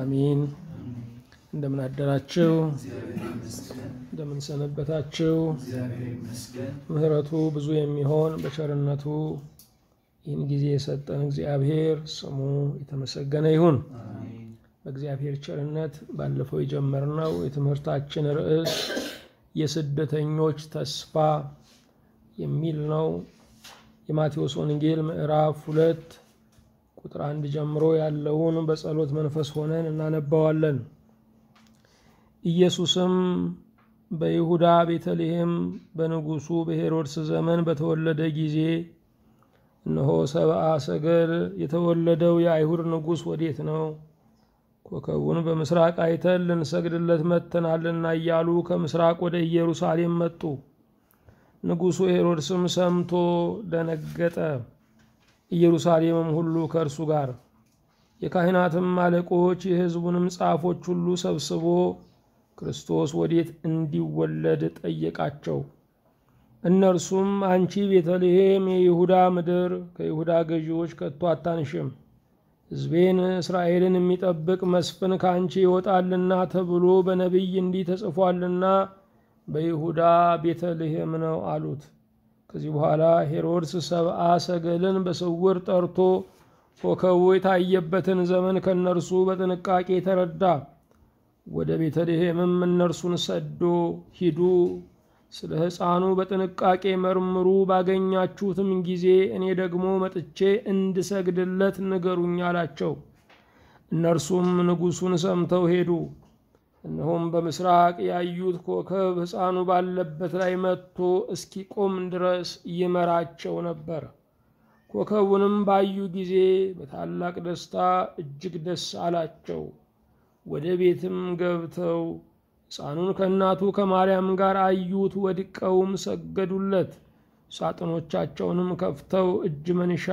አሚን። እንደምን አደራችሁ? እንደምን ሰነበታችሁ? ምሕረቱ ብዙ የሚሆን በቸርነቱ ይህን ጊዜ የሰጠን እግዚአብሔር ስሙ የተመሰገነ ይሁን። በእግዚአብሔር ቸርነት ባለፈው የጀመርነው የትምህርታችን ርዕስ የስደተኞች ተስፋ የሚል ነው። የማቴዎስ ወንጌል ምዕራፍ ሁለት ቁጥር አንድ ጀምሮ ያለውን በጸሎት መንፈስ ሆነን እናነባዋለን። ኢየሱስም በይሁዳ ቤተልሔም በንጉሱ በሄሮድስ ዘመን በተወለደ ጊዜ እነሆ ሰብአ ሰገል የተወለደው የአይሁድ ንጉሥ ወዴት ነው? ኮከቡን በምስራቅ አይተን ልንሰግድለት መጥተናልና እያሉ ከምስራቅ ወደ ኢየሩሳሌም መጡ። ንጉሡ ሄሮድስም ሰምቶ ደነገጠ። ኢየሩሳሌምም ሁሉ ከእርሱ ጋር የካህናትም አለቆች የሕዝቡንም ጻፎች ሁሉ ሰብስቦ ክርስቶስ ወዴት እንዲወለድ ጠየቃቸው። እነርሱም አንቺ ቤተልሔም የይሁዳ ምድር ከይሁዳ ገዢዎች ከቶ አታንሽም፣ ሕዝቤን እስራኤልን የሚጠብቅ መስፍን ከአንቺ ይወጣልና ተብሎ በነቢይ እንዲህ ተጽፏልና በይሁዳ ቤተልሔም ነው አሉት። ከዚህ በኋላ ሄሮድስ ሰብአ ሰገልን በስውር ጠርቶ ኮከቡ የታየበትን ዘመን ከእነርሱ በጥንቃቄ ተረዳ። ወደ ቤተልሔምም እነርሱን ሰዶ ሂዱ፣ ስለ ሕፃኑ በጥንቃቄ መርምሩ፣ ባገኛችሁትም ጊዜ እኔ ደግሞ መጥቼ እንድሰግድለት ንገሩኝ አላቸው። እነርሱም ንጉሡን ሰምተው ሄዱ። እነሆም በምስራቅ ያዩት ኮከብ ሕፃኑ ባለበት ላይ መጥቶ እስኪቆም ድረስ ይመራቸው ነበር። ኮከቡንም ባዩ ጊዜ በታላቅ ደስታ እጅግ ደስ አላቸው። ወደ ቤትም ገብተው ሕፃኑን ከእናቱ ከማርያም ጋር አዩት። ወድቀውም ሰገዱለት። ሳጥኖቻቸውንም ከፍተው እጅ መንሻ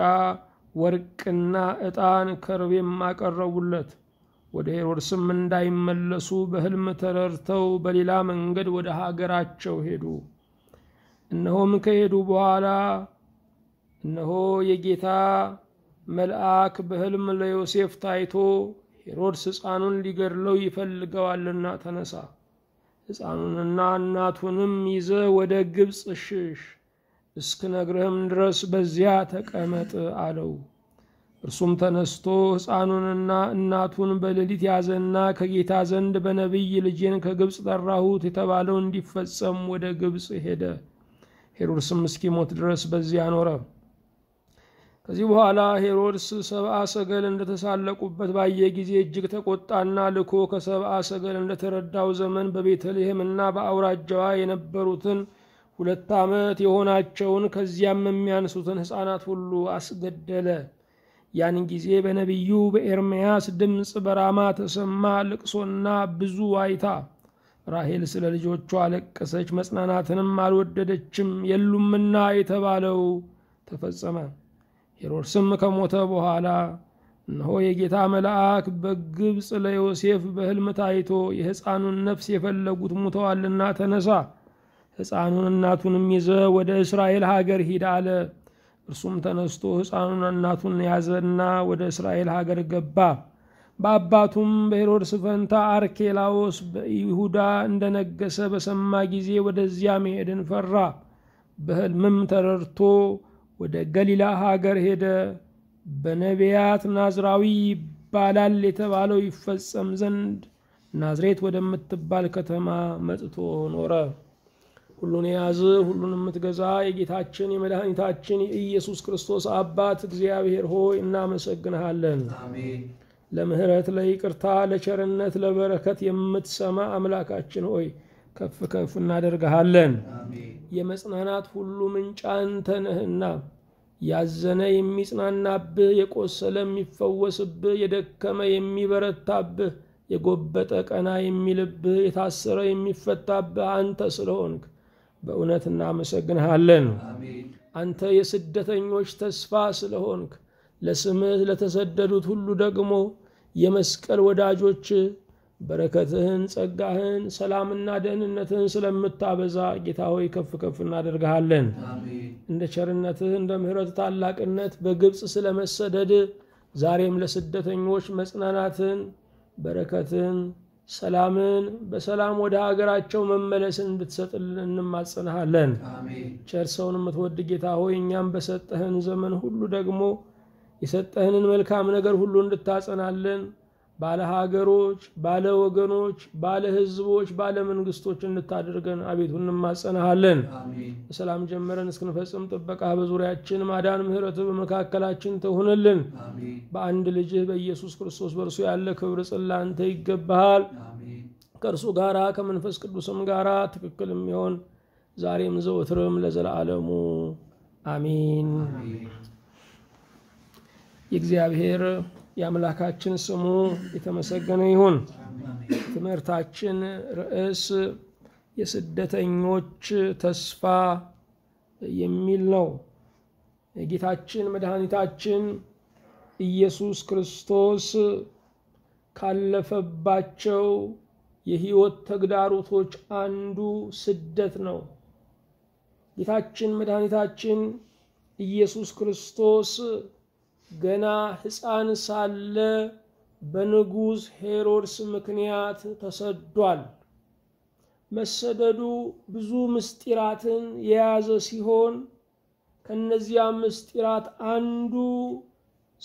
ወርቅና ዕጣን ከርቤም አቀረቡለት። ወደ ሄሮድስም እንዳይመለሱ በሕልም ተረድተው በሌላ መንገድ ወደ ሀገራቸው ሄዱ። እነሆም ከሄዱ በኋላ እነሆ የጌታ መልአክ በሕልም ለዮሴፍ ታይቶ ሄሮድስ ሕፃኑን ሊገድለው ይፈልገዋልና ተነሳ፣ ሕፃኑንና እናቱንም ይዘ ወደ ግብፅ ሽሽ፣ እስክነግርህም ድረስ በዚያ ተቀመጥ አለው። እርሱም ተነስቶ ሕፃኑንና እናቱን በሌሊት ያዘና ከጌታ ዘንድ በነቢይ ልጄን ከግብፅ ጠራሁት የተባለው እንዲፈጸም ወደ ግብፅ ሄደ። ሄሮድስም እስኪሞት ድረስ በዚያ ኖረ። ከዚህ በኋላ ሄሮድስ ሰብአ ሰገል እንደተሳለቁበት ባየ ጊዜ እጅግ ተቆጣና ልኮ ከሰብአ ሰገል እንደተረዳው ዘመን በቤተልሔምና በአውራጃዋ የነበሩትን ሁለት ዓመት የሆናቸውን ከዚያም የሚያንሱትን ሕፃናት ሁሉ አስገደለ። ያን ጊዜ በነቢዩ በኤርምያስ ድምፅ በራማ ተሰማ ልቅሶና ብዙ ዋይታ። ራሄል ስለ ልጆቿ አለቀሰች፣ መጽናናትንም አልወደደችም። የሉምና የተባለው ተፈጸመ። ሄሮድስም ከሞተ በኋላ እነሆ የጌታ መልአክ በግብፅ ለዮሴፍ በሕልም ታይቶ የሕፃኑን ነፍስ የፈለጉት ሙተዋልና ተነሳ፣ ሕፃኑን እናቱንም ይዘ ወደ እስራኤል ሀገር ሂድ አለ። እርሱም ተነስቶ ሕፃኑን እናቱን ያዘና ወደ እስራኤል ሀገር ገባ። በአባቱም በሄሮድስ ፈንታ አርኬላዎስ በይሁዳ እንደነገሰ በሰማ ጊዜ ወደዚያ መሄድን ፈራ። በሕልምም ተረድቶ ወደ ገሊላ ሀገር ሄደ። በነቢያት ናዝራዊ ይባላል የተባለው ይፈጸም ዘንድ ናዝሬት ወደምትባል ከተማ መጥቶ ኖረ። ሁሉን የያዝ ሁሉን የምትገዛ የጌታችን የመድኃኒታችን የኢየሱስ ክርስቶስ አባት እግዚአብሔር ሆይ እናመሰግንሃለን። ለምህረት፣ ለይቅርታ፣ ለቸርነት፣ ለበረከት የምትሰማ አምላካችን ሆይ ከፍ ከፍ እናደርግሃለን። የመጽናናት ሁሉ ምንጭ አንተ ነህና ያዘነ የሚጽናናብህ፣ የቆሰለ የሚፈወስብህ፣ የደከመ የሚበረታብህ፣ የጎበጠ ቀና የሚልብህ፣ የታሰረ የሚፈታብህ አንተ ስለሆንክ በእውነት እናመሰግንሃለን። አንተ የስደተኞች ተስፋ ስለሆንክ ለስምህ ለተሰደዱት ሁሉ ደግሞ የመስቀል ወዳጆች በረከትህን፣ ጸጋህን፣ ሰላምና ደህንነትህን ስለምታበዛ ጌታ ሆይ ከፍ ከፍ እናደርግሃለን። እንደ ቸርነትህ እንደ ምሕረት ታላቅነት በግብፅ ስለመሰደድ ዛሬም ለስደተኞች መጽናናትን፣ በረከትን ሰላምን በሰላም ወደ ሀገራቸው መመለስን እንድትሰጥልን እንማጽንሃለን። ቸር ሰውን የምትወድ ጌታ ሆይ እኛም በሰጠህን ዘመን ሁሉ ደግሞ የሰጠህንን መልካም ነገር ሁሉ እንድታጸናልን ባለ ሀገሮች፣ ባለ ወገኖች፣ ባለ ህዝቦች፣ ባለ መንግስቶች እንታደርገን አቤቱ እንማጸናሃለን። ሰላም ጀምረን እስክንፈጽም ጥበቃ በዙሪያችን ማዳን፣ ምህረት በመካከላችን ተሆነልን። በአንድ ልጅህ በኢየሱስ ክርስቶስ በእርሱ ያለ ክብር ጽላንተ ይገባሃል። ከእርሱ ጋራ ከመንፈስ ቅዱስም ጋራ ትክክል የሚሆን ዛሬም ዘወትርም ለዘላለሙ አሚን። የእግዚአብሔር የአምላካችን ስሙ የተመሰገነ ይሁን። ትምህርታችን ርዕስ የስደተኞች ተስፋ የሚል ነው። የጌታችን መድኃኒታችን ኢየሱስ ክርስቶስ ካለፈባቸው የሕይወት ተግዳሮቶች አንዱ ስደት ነው። ጌታችን መድኃኒታችን ኢየሱስ ክርስቶስ ገና ሕፃን ሳለ በንጉሥ ሄሮድስ ምክንያት ተሰዷል። መሰደዱ ብዙ ምስጢራትን የያዘ ሲሆን ከእነዚያ ምስጢራት አንዱ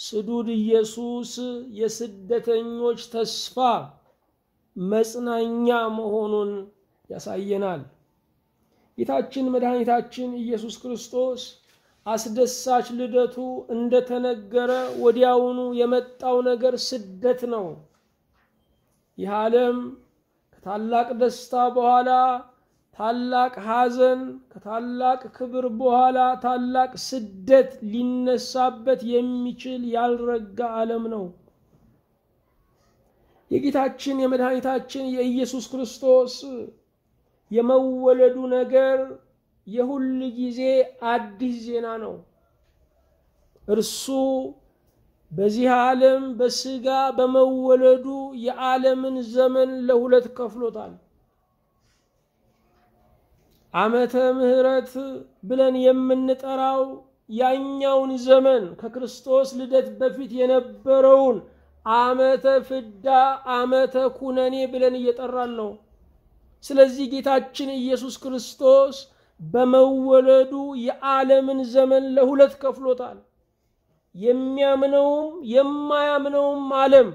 ስዱድ ኢየሱስ የስደተኞች ተስፋ መጽናኛ መሆኑን ያሳየናል። ጌታችን መድኃኒታችን ኢየሱስ ክርስቶስ አስደሳች ልደቱ እንደተነገረ ወዲያውኑ የመጣው ነገር ስደት ነው። ይህ ዓለም ከታላቅ ደስታ በኋላ ታላቅ ሐዘን፣ ከታላቅ ክብር በኋላ ታላቅ ስደት ሊነሳበት የሚችል ያልረጋ ዓለም ነው። የጌታችን የመድኃኒታችን የኢየሱስ ክርስቶስ የመወለዱ ነገር የሁል ጊዜ አዲስ ዜና ነው። እርሱ በዚህ ዓለም በስጋ በመወለዱ የዓለምን ዘመን ለሁለት ከፍሎታል። ዓመተ ምሕረት ብለን የምንጠራው ያኛውን ዘመን ከክርስቶስ ልደት በፊት የነበረውን ዓመተ ፍዳ፣ ዓመተ ኩነኔ ብለን እየጠራን ነው። ስለዚህ ጌታችን ኢየሱስ ክርስቶስ በመወለዱ የዓለምን ዘመን ለሁለት ከፍሎታል። የሚያምነውም የማያምነውም ዓለም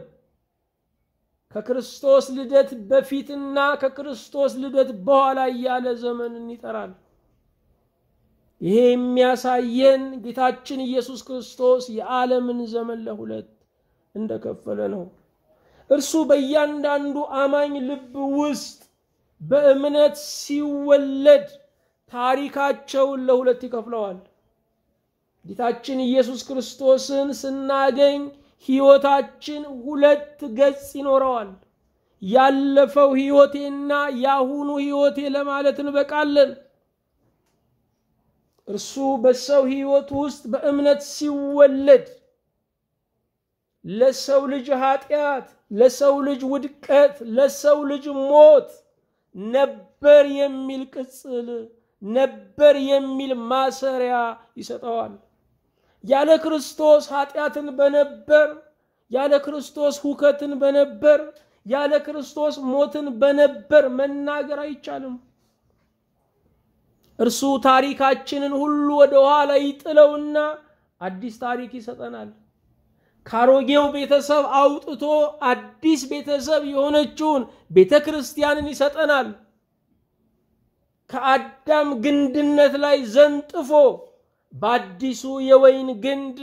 ከክርስቶስ ልደት በፊትና ከክርስቶስ ልደት በኋላ እያለ ዘመንን ይጠራል። ይሄ የሚያሳየን ጌታችን ኢየሱስ ክርስቶስ የዓለምን ዘመን ለሁለት እንደከፈለ ነው። እርሱ በእያንዳንዱ አማኝ ልብ ውስጥ በእምነት ሲወለድ ታሪካቸውን ለሁለት ይከፍለዋል። ጌታችን ኢየሱስ ክርስቶስን ስናገኝ ሕይወታችን ሁለት ገጽ ይኖረዋል። ያለፈው ሕይወቴና የአሁኑ ሕይወቴ ለማለት እንበቃለን። እርሱ በሰው ሕይወት ውስጥ በእምነት ሲወለድ ለሰው ልጅ ኃጢአት፣ ለሰው ልጅ ውድቀት፣ ለሰው ልጅ ሞት ነበር የሚል ቅጽል ነበር የሚል ማሰሪያ ይሰጠዋል። ያለ ክርስቶስ ኃጢአትን በነበር፣ ያለ ክርስቶስ ሁከትን በነበር፣ ያለ ክርስቶስ ሞትን በነበር መናገር አይቻልም። እርሱ ታሪካችንን ሁሉ ወደ ኋላ ይጥለውና አዲስ ታሪክ ይሰጠናል። ካሮጌው ቤተሰብ አውጥቶ አዲስ ቤተሰብ የሆነችውን ቤተ ክርስቲያንን ይሰጠናል። ከአዳም ግንድነት ላይ ዘንጥፎ በአዲሱ የወይን ግንድ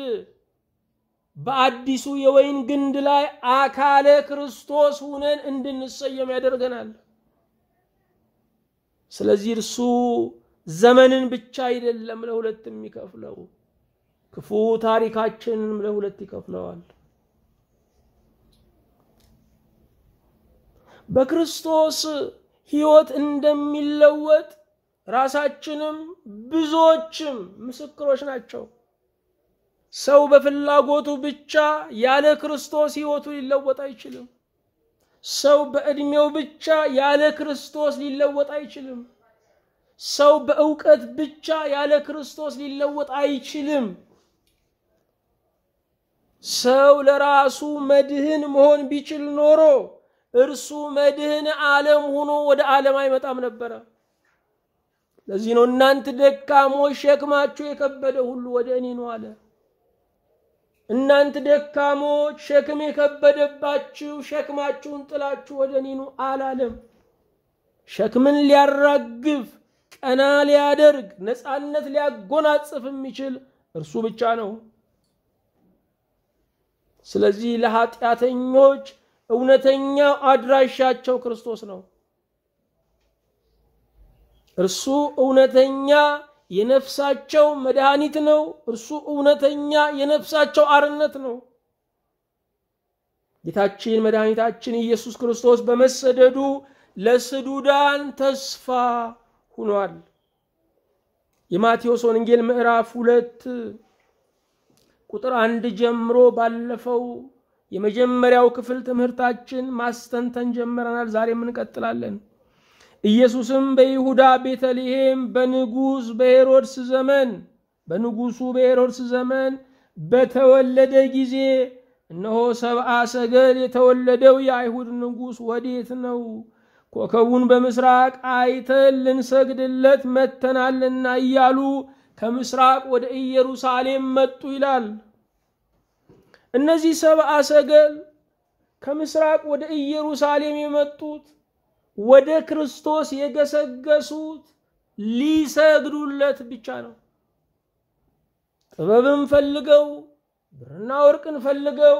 በአዲሱ የወይን ግንድ ላይ አካለ ክርስቶስ ሁነን እንድንሰየም ያደርገናል። ስለዚህ እርሱ ዘመንን ብቻ አይደለም ለሁለት የሚከፍለው፣ ክፉ ታሪካችንንም ለሁለት ይከፍለዋል። በክርስቶስ ህይወት እንደሚለወጥ ራሳችንም ብዙዎችም ምስክሮች ናቸው። ሰው በፍላጎቱ ብቻ ያለ ክርስቶስ ህይወቱ ሊለወጥ አይችልም። ሰው በዕድሜው ብቻ ያለ ክርስቶስ ሊለወጥ አይችልም። ሰው በእውቀት ብቻ ያለ ክርስቶስ ሊለወጥ አይችልም። ሰው ለራሱ መድህን መሆን ቢችል ኖሮ እርሱ መድህን ዓለም ሆኖ ወደ ዓለም አይመጣም ነበረ። ለዚህ ነው እናንተ ደካሞች ሸክማችሁ የከበደ ሁሉ ወደ እኔ ነው አለ። እናንተ ደካሞች ሸክም የከበደባችሁ ሸክማችሁን ጥላችሁ ወደ እኔ ነው አላለም። ሸክምን ሊያራግፍ ቀና ሊያደርግ ነፃነት ሊያጎናጽፍ የሚችል እርሱ ብቻ ነው። ስለዚህ ለኃጢአተኞች እውነተኛው አድራሻቸው ክርስቶስ ነው። እርሱ እውነተኛ የነፍሳቸው መድኃኒት ነው። እርሱ እውነተኛ የነፍሳቸው አርነት ነው። ጌታችን መድኃኒታችን ኢየሱስ ክርስቶስ በመሰደዱ ለስዱዳን ተስፋ ሁኗል። የማቴዎስ ወንጌል ምዕራፍ ሁለት ቁጥር አንድ ጀምሮ ባለፈው የመጀመሪያው ክፍል ትምህርታችን ማስተንተን ጀምረናል። ዛሬም እንቀጥላለን። ኢየሱስም በይሁዳ ቤተልሔም በንጉሥ በሄሮድስ ዘመን በንጉሡ በሄሮድስ ዘመን በተወለደ ጊዜ እነሆ ሰብአ ሰገል የተወለደው የአይሁድ ንጉሥ ወዴት ነው? ኮከቡን በምስራቅ አይተን ልንሰግድለት መተናልና እያሉ ከምስራቅ ወደ ኢየሩሳሌም መጡ ይላል። እነዚህ ሰብአ ሰገል ከምስራቅ ወደ ኢየሩሳሌም የመጡት ወደ ክርስቶስ የገሰገሱት ሊሰግዱለት ብቻ ነው። ጥበብን ፈልገው ብርና ወርቅን ፈልገው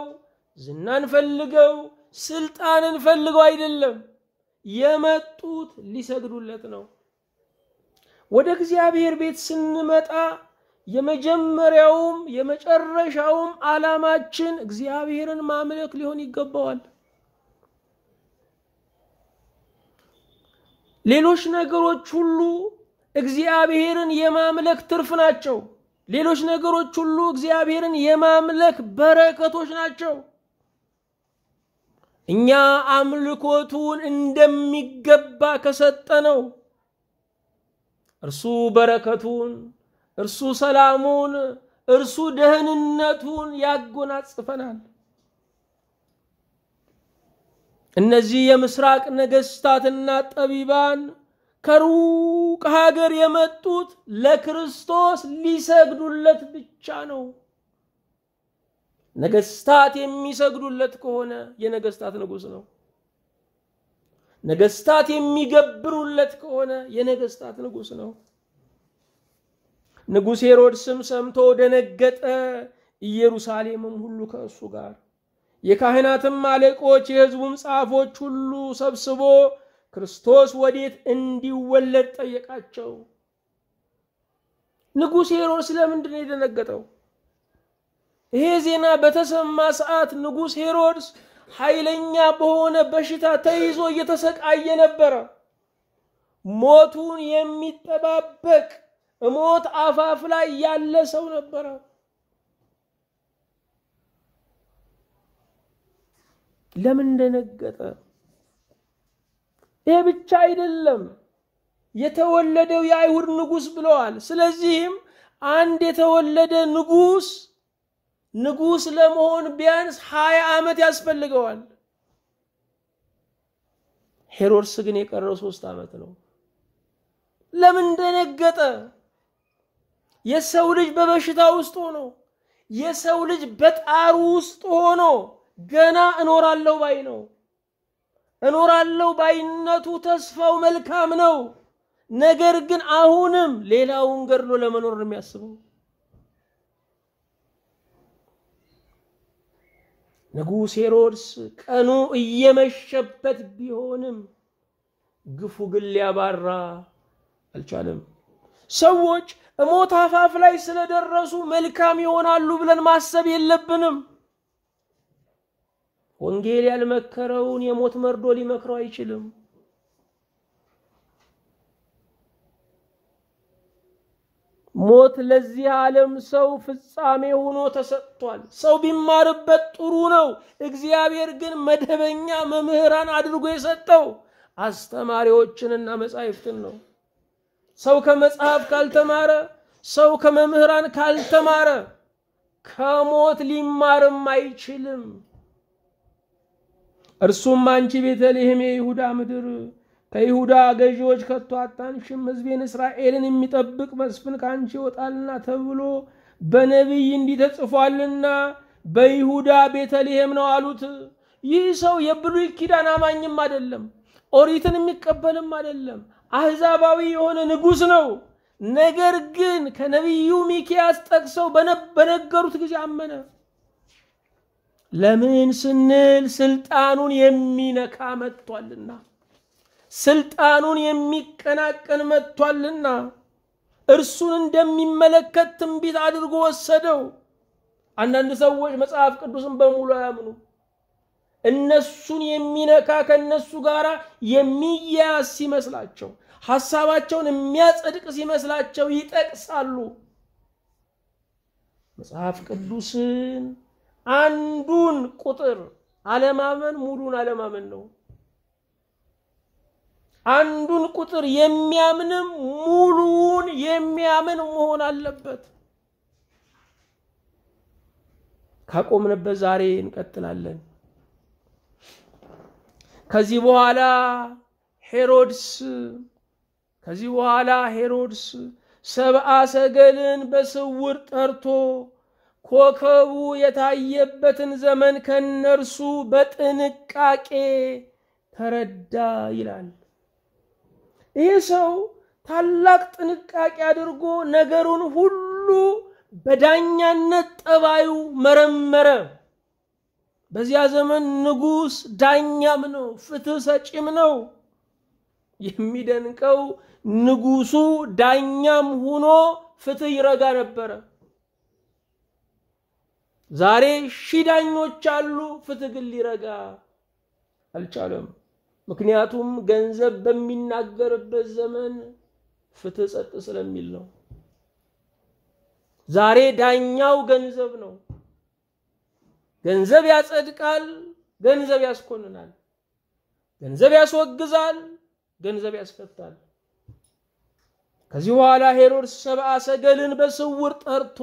ዝናን ፈልገው ስልጣንን ፈልገው አይደለም። የመጡት ሊሰግዱለት ነው። ወደ እግዚአብሔር ቤት ስንመጣ የመጀመሪያውም የመጨረሻውም ዓላማችን እግዚአብሔርን ማምለክ ሊሆን ይገባዋል። ሌሎች ነገሮች ሁሉ እግዚአብሔርን የማምለክ ትርፍ ናቸው። ሌሎች ነገሮች ሁሉ እግዚአብሔርን የማምለክ በረከቶች ናቸው። እኛ አምልኮቱን እንደሚገባ ከሰጠነው እርሱ በረከቱን እርሱ ሰላሙን፣ እርሱ ደህንነቱን ያጎናጽፈናል። እነዚህ የምስራቅ ነገሥታትና ጠቢባን ከሩቅ ሀገር የመጡት ለክርስቶስ ሊሰግዱለት ብቻ ነው። ነገስታት የሚሰግዱለት ከሆነ የነገስታት ንጉሥ ነው። ነገስታት የሚገብሩለት ከሆነ የነገስታት ንጉሥ ነው። ንጉሥ ሄሮድስም ሰምቶ ደነገጠ፣ ኢየሩሳሌምም ሁሉ ከእሱ ጋር። የካህናትም አለቆች የሕዝቡም ጻፎች ሁሉ ሰብስቦ ክርስቶስ ወዴት እንዲወለድ ጠየቃቸው። ንጉሥ ሄሮድስ ለምንድን ነው የደነገጠው? ይሄ ዜና በተሰማ ሰዓት ንጉሥ ሄሮድስ ኃይለኛ በሆነ በሽታ ተይዞ እየተሰቃየ ነበረ። ሞቱን የሚጠባበቅ እሞት አፋፍ ላይ ያለ ሰው ነበረ። ለምን ደነገጠ? ይሄ ብቻ አይደለም። የተወለደው የአይሁድ ንጉሥ ብለዋል። ስለዚህም አንድ የተወለደ ንጉሥ ንጉሥ ለመሆን ቢያንስ ሀያ ዓመት ያስፈልገዋል። ሄሮድስ ግን የቀረው ሶስት ዓመት ነው። ለምን ደነገጠ? የሰው ልጅ በበሽታ ውስጥ ሆኖ የሰው ልጅ በጣሩ ውስጥ ሆኖ ገና እኖራለሁ ባይ ነው። እኖራለሁ ባይነቱ ተስፋው መልካም ነው። ነገር ግን አሁንም ሌላውን ገድሎ ለመኖር ነው የሚያስበው። ንጉሥ ሄሮድስ ቀኑ እየመሸበት ቢሆንም ግፉ ግን ሊያባራ አልቻለም። ሰዎች ሞት አፋፍ ላይ ስለደረሱ መልካም ይሆናሉ ብለን ማሰብ የለብንም። ወንጌል ያልመከረውን የሞት መርዶ ሊመክረው አይችልም። ሞት ለዚህ ዓለም ሰው ፍጻሜ ሆኖ ተሰጥቷል። ሰው ቢማርበት ጥሩ ነው። እግዚአብሔር ግን መደበኛ መምህራን አድርጎ የሰጠው አስተማሪዎችንና መጻሕፍትን ነው። ሰው ከመጽሐፍ ካልተማረ፣ ሰው ከመምህራን ካልተማረ ከሞት ሊማርም አይችልም። እርሱም አንቺ ቤተልሔም የይሁዳ ምድር ከይሁዳ ገዢዎች ከቶ አታንሽም፣ ሕዝቤን እስራኤልን የሚጠብቅ መስፍን ከአንቺ ይወጣልና ተብሎ በነቢይ እንዲህ ተጽፏልና በይሁዳ ቤተልሔም ነው አሉት። ይህ ሰው የብሉይ ኪዳን አማኝም አይደለም፣ ኦሪትን የሚቀበልም አይደለም። አህዛባዊ የሆነ ንጉሥ ነው። ነገር ግን ከነቢዩ ሚኪያስ ጠቅሰው በነገሩት ጊዜ አመነ። ለምን ስንል ስልጣኑን የሚነካ መጥቷልና፣ ስልጣኑን የሚቀናቀን መጥቷልና እርሱን እንደሚመለከት ትንቢት አድርጎ ወሰደው። አንዳንድ ሰዎች መጽሐፍ ቅዱስን በሙሉ አያምኑም። እነሱን የሚነካ ከእነሱ ጋር የሚያያዝ ሲመስላቸው ሐሳባቸውን የሚያጸድቅ ሲመስላቸው ይጠቅሳሉ። መጽሐፍ ቅዱስን አንዱን ቁጥር አለማመን ሙሉን አለማመን ነው። አንዱን ቁጥር የሚያምንም ሙሉውን የሚያምን መሆን አለበት። ካቆምንበት ዛሬ እንቀጥላለን። ከዚህ በኋላ ሄሮድስ ከዚህ በኋላ ሄሮድስ ሰብአ ሰገልን በስውር ጠርቶ ኮከቡ የታየበትን ዘመን ከነርሱ በጥንቃቄ ተረዳ ይላል። ይህ ሰው ታላቅ ጥንቃቄ አድርጎ ነገሩን ሁሉ በዳኛነት ጠባዩ መረመረ። በዚያ ዘመን ንጉሥ ዳኛም ነው፣ ፍትህ ሰጪም ነው። የሚደንቀው ንጉሱ ዳኛም ሆኖ ፍትህ ይረጋ ነበረ። ዛሬ ሺ ዳኞች አሉ፣ ፍትህ ግን ሊረጋ አልቻለም። ምክንያቱም ገንዘብ በሚናገርበት ዘመን ፍትህ ጸጥ ስለሚል ነው። ዛሬ ዳኛው ገንዘብ ነው። ገንዘብ ያጸድቃል፣ ገንዘብ ያስኮንናል። ገንዘብ ያስወግዛል፣ ገንዘብ ያስፈታል። ከዚህ በኋላ ሄሮድስ ሰብአ ሰገልን በስውር ጠርቶ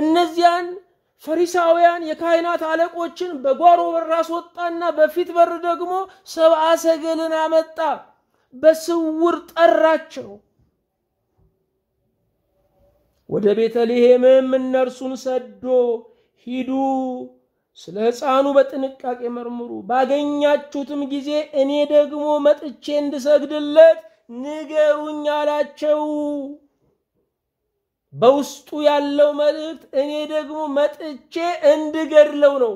እነዚያን ፈሪሳውያን የካህናት አለቆችን በጓሮ በር አስወጣና በፊት በር ደግሞ ሰብአ ሰገልን አመጣ። በስውር ጠራቸው። ወደ ቤተልሔምም እነርሱን ሰዶ ሂዱ፣ ስለ ሕፃኑ በጥንቃቄ መርምሩ፣ ባገኛችሁትም ጊዜ እኔ ደግሞ መጥቼ እንድሰግድለት ንገሩኝ አላቸው። በውስጡ ያለው መልእክት እኔ ደግሞ መጥቼ እንድገድለው ነው።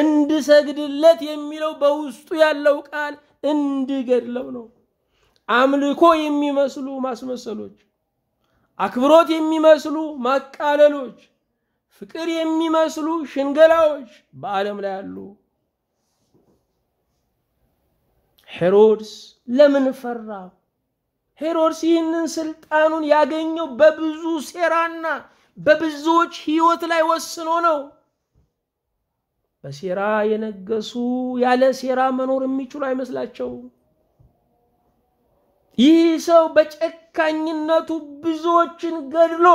እንድሰግድለት የሚለው በውስጡ ያለው ቃል እንድገድለው ነው። አምልኮ የሚመስሉ ማስመሰሎች፣ አክብሮት የሚመስሉ ማቃለሎች ፍቅር የሚመስሉ ሽንገላዎች በዓለም ላይ አሉ። ሄሮድስ ለምን ፈራ? ሄሮድስ ይህንን ስልጣኑን ያገኘው በብዙ ሴራና በብዙዎች ህይወት ላይ ወስኖ ነው። በሴራ የነገሱ ያለ ሴራ መኖር የሚችሉ አይመስላቸውም። ይህ ሰው በጨካኝነቱ ብዙዎችን ገድሎ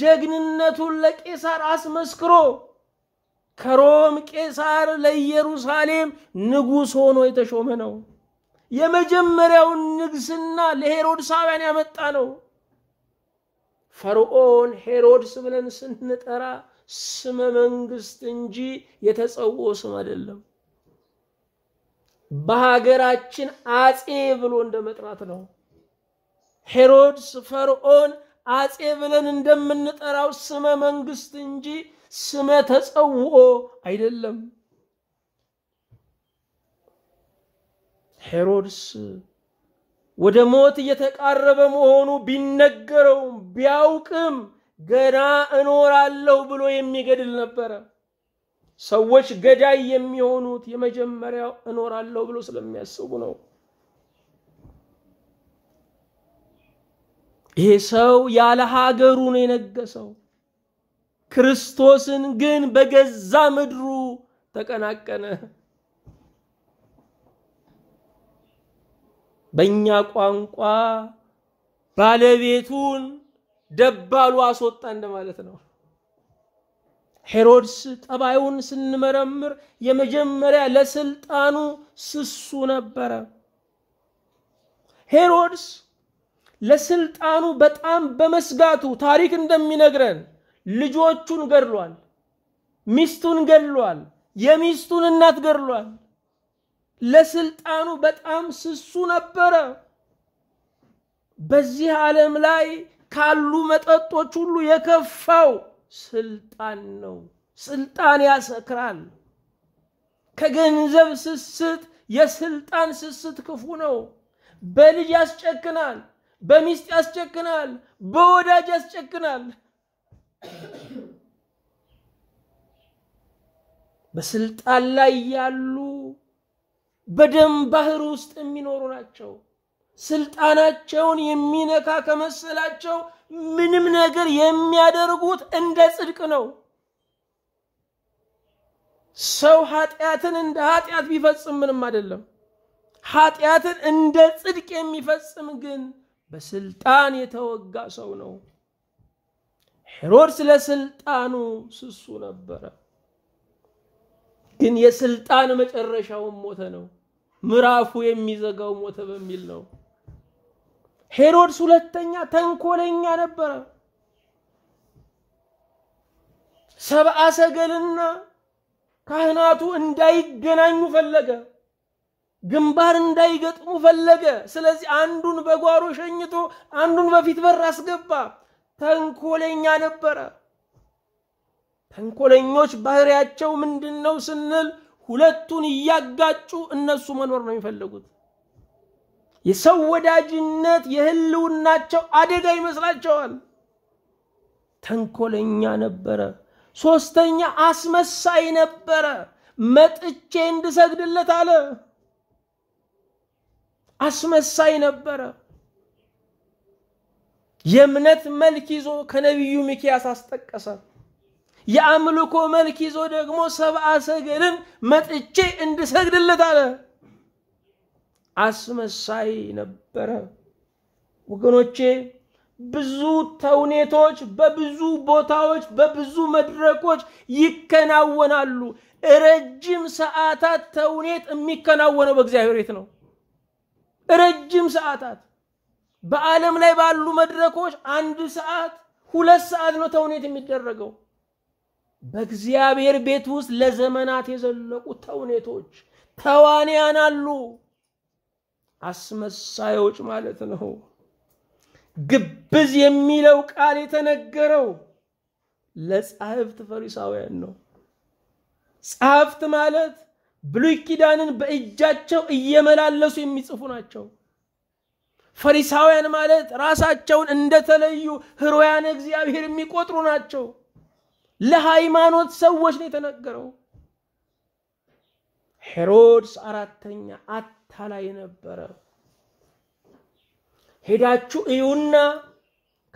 ጀግንነቱን ለቄሳር አስመስክሮ ከሮም ቄሳር ለኢየሩሳሌም ንጉሥ ሆኖ የተሾመ ነው። የመጀመሪያውን ንግስና ለሄሮድሳውያን ያመጣ ነው። ፈርዖን ሄሮድስ ብለን ስንጠራ ስመ መንግስት እንጂ የተጸውዖ ስም አይደለም። በሀገራችን አጼ ብሎ እንደ መጥራት ነው። ሄሮድስ ፈርዖን አጼ ብለን እንደምንጠራው ስመ መንግስት እንጂ ስመ ተጸውኦ አይደለም። ሄሮድስ ወደ ሞት እየተቃረበ መሆኑ ቢነገረውም ቢያውቅም ገና እኖራለሁ ብሎ የሚገድል ነበረ። ሰዎች ገዳይ የሚሆኑት የመጀመሪያው እኖራለሁ ብሎ ስለሚያስቡ ነው። ይሄ ሰው ያለ ሀገሩ ነው የነገሰው። ክርስቶስን ግን በገዛ ምድሩ ተቀናቀነ። በእኛ ቋንቋ ባለቤቱን ደባሉ አስወጣ እንደማለት ነው። ሄሮድስ ጠባዩን ስንመረምር የመጀመሪያ ለስልጣኑ ስሱ ነበረ። ሄሮድስ ለስልጣኑ በጣም በመስጋቱ ታሪክ እንደሚነግረን ልጆቹን ገድሏል፣ ሚስቱን ገድሏል፣ የሚስቱን እናት ገድሏል። ለስልጣኑ በጣም ስሱ ነበረ። በዚህ ዓለም ላይ ካሉ መጠጦች ሁሉ የከፋው ስልጣን ነው። ስልጣን ያሰክራል። ከገንዘብ ስስት የስልጣን ስስት ክፉ ነው። በልጅ ያስጨክናል። በሚስት ያስጨክናል፣ በወዳጅ ያስጨክናል፣ በስልጣን ላይ ያሉ በደም ባህር ውስጥ የሚኖሩ ናቸው። ስልጣናቸውን የሚነካ ከመሰላቸው ምንም ነገር የሚያደርጉት እንደ ጽድቅ ነው። ሰው ኃጢአትን እንደ ኃጢአት ቢፈጽም ምንም አይደለም። ኃጢአትን እንደ ጽድቅ የሚፈጽም ግን በስልጣን የተወጋ ሰው ነው። ሄሮድስ ለስልጣኑ ስሱ ነበረ። ግን የስልጣን መጨረሻውን ሞተ ነው። ምዕራፉ የሚዘጋው ሞተ በሚል ነው። ሄሮድስ ሁለተኛ ተንኮለኛ ነበረ። ሰብአ ሰገልና ካህናቱ እንዳይገናኙ ፈለገ። ግንባር እንዳይገጥሙ ፈለገ። ስለዚህ አንዱን በጓሮ ሸኝቶ አንዱን በፊት በር አስገባ። ተንኮለኛ ነበረ። ተንኮለኞች ባህሪያቸው ምንድን ነው ስንል ሁለቱን እያጋጩ እነሱ መኖር ነው የሚፈልጉት። የሰው ወዳጅነት የህልውናቸው አደጋ ይመስላቸዋል። ተንኮለኛ ነበረ። ሶስተኛ አስመሳይ ነበረ። መጥቼ እንድሰግድለት አለ። አስመሳይ ነበረ። የእምነት መልክ ይዞ ከነቢዩ ሚኪያስ አስጠቀሰ። የአምልኮ መልክ ይዞ ደግሞ ሰብአ ሰገልን መጥቼ እንድሰግድለት አለ። አስመሳይ ነበረ። ወገኖቼ ብዙ ተውኔቶች በብዙ ቦታዎች በብዙ መድረኮች ይከናወናሉ። ረጅም ሰዓታት ተውኔት የሚከናወነው በእግዚአብሔር ቤት ነው። ረጅም ሰዓታት በዓለም ላይ ባሉ መድረኮች አንድ ሰዓት ሁለት ሰዓት ነው ተውኔት የሚደረገው። በእግዚአብሔር ቤት ውስጥ ለዘመናት የዘለቁ ተውኔቶች ተዋንያን አሉ። አስመሳዮች ማለት ነው። ግብዝ የሚለው ቃል የተነገረው ለጻሕፍት ፈሪሳውያን ነው። ጻሕፍት ማለት ብሉይ ኪዳንን በእጃቸው እየመላለሱ የሚጽፉ ናቸው። ፈሪሳውያን ማለት ራሳቸውን እንደተለዩ ህሮያን እግዚአብሔር የሚቆጥሩ ናቸው። ለሃይማኖት ሰዎች ነው የተነገረው። ሄሮድስ አራተኛ አታላይ ነበረ። ሄዳችሁ እዩና